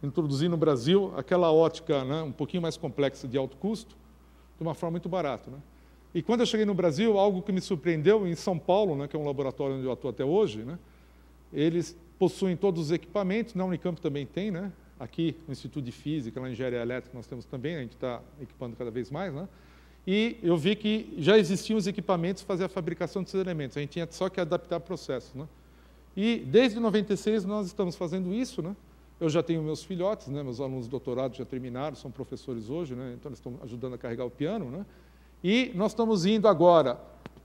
introduzir no Brasil aquela ótica né, um pouquinho mais complexa de alto custo, de uma forma muito barata. Né? E quando eu cheguei no Brasil, algo que me surpreendeu em São Paulo, né, que é um laboratório onde eu atuo até hoje, né, eles possuem todos os equipamentos, na Unicamp também tem, né? aqui no Instituto de Física, na Engenharia Elétrica nós temos também, a gente está equipando cada vez mais, né? e eu vi que já existiam os equipamentos para fazer a fabricação desses elementos, a gente tinha só que adaptar o processo. Né? E desde 96 nós estamos fazendo isso, né? eu já tenho meus filhotes, né? meus alunos de doutorado já terminaram, são professores hoje, né? então eles estão ajudando a carregar o piano, né? E nós estamos indo agora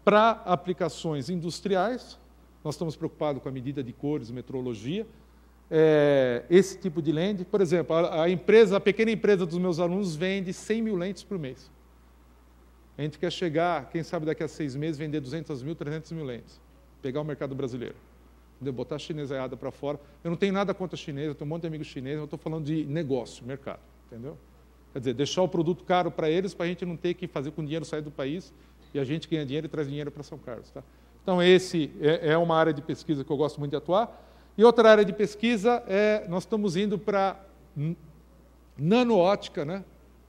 para aplicações industriais, nós estamos preocupados com a medida de cores, metrologia, é, esse tipo de lente. Por exemplo, a, a, empresa, a pequena empresa dos meus alunos vende 100 mil lentes por mês. A gente quer chegar, quem sabe daqui a seis meses, vender 200 mil, 300 mil lentes. Pegar o mercado brasileiro. Entendeu? Botar a chinesa para fora. Eu não tenho nada contra a chinesa, tenho um monte de amigos chineses, eu estou falando de negócio, mercado. Entendeu? Quer dizer, deixar o produto caro para eles, para a gente não ter que fazer com o dinheiro sair do país, e a gente ganha dinheiro e traz dinheiro para São Carlos. Tá? Então, esse é, é, uma área de pesquisa que eu gosto muito de atuar. E outra área de pesquisa é, nós estamos indo para nanoótica, né?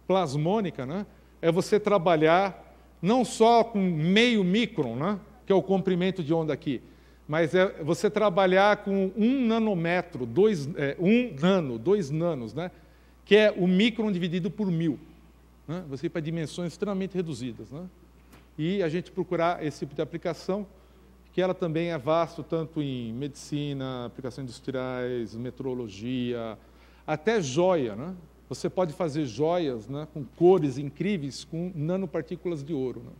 plasmônica, né? é você trabalhar não só com meio micron, né? que é o comprimento de onda aqui, mas é você trabalhar com um nanômetro, dois, é, um nano, dois nanos, né? que é o micron dividido por mil. Né? Você ir para dimensões extremamente reduzidas. Né? E a gente procurar esse tipo de aplicação, que ela também é vasto tanto em medicina, aplicações industriais, metrologia, até joia. Né? Você pode fazer joias né, com cores incríveis com nanopartículas de ouro. Né?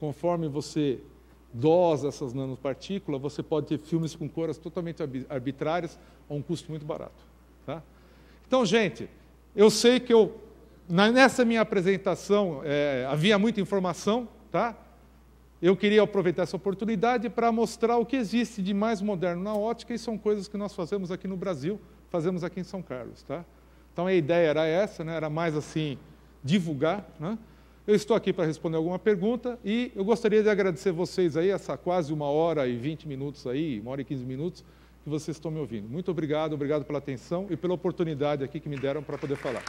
Conforme você dosa essas nanopartículas, você pode ter filmes com cores totalmente arbitrárias a um custo muito barato. Tá? Então, gente, eu sei que eu, nessa minha apresentação é, havia muita informação, tá? Eu queria aproveitar essa oportunidade para mostrar o que existe de mais moderno na ótica e são coisas que nós fazemos aqui no Brasil, fazemos aqui em São Carlos, tá? Então a ideia era essa, né? Era mais assim divulgar, né? Eu estou aqui para responder alguma pergunta e eu gostaria de agradecer vocês aí essa quase uma hora e vinte minutos aí, uma hora e quinze minutos que vocês estão me ouvindo. Muito obrigado, obrigado pela atenção e pela oportunidade aqui que me deram para poder falar.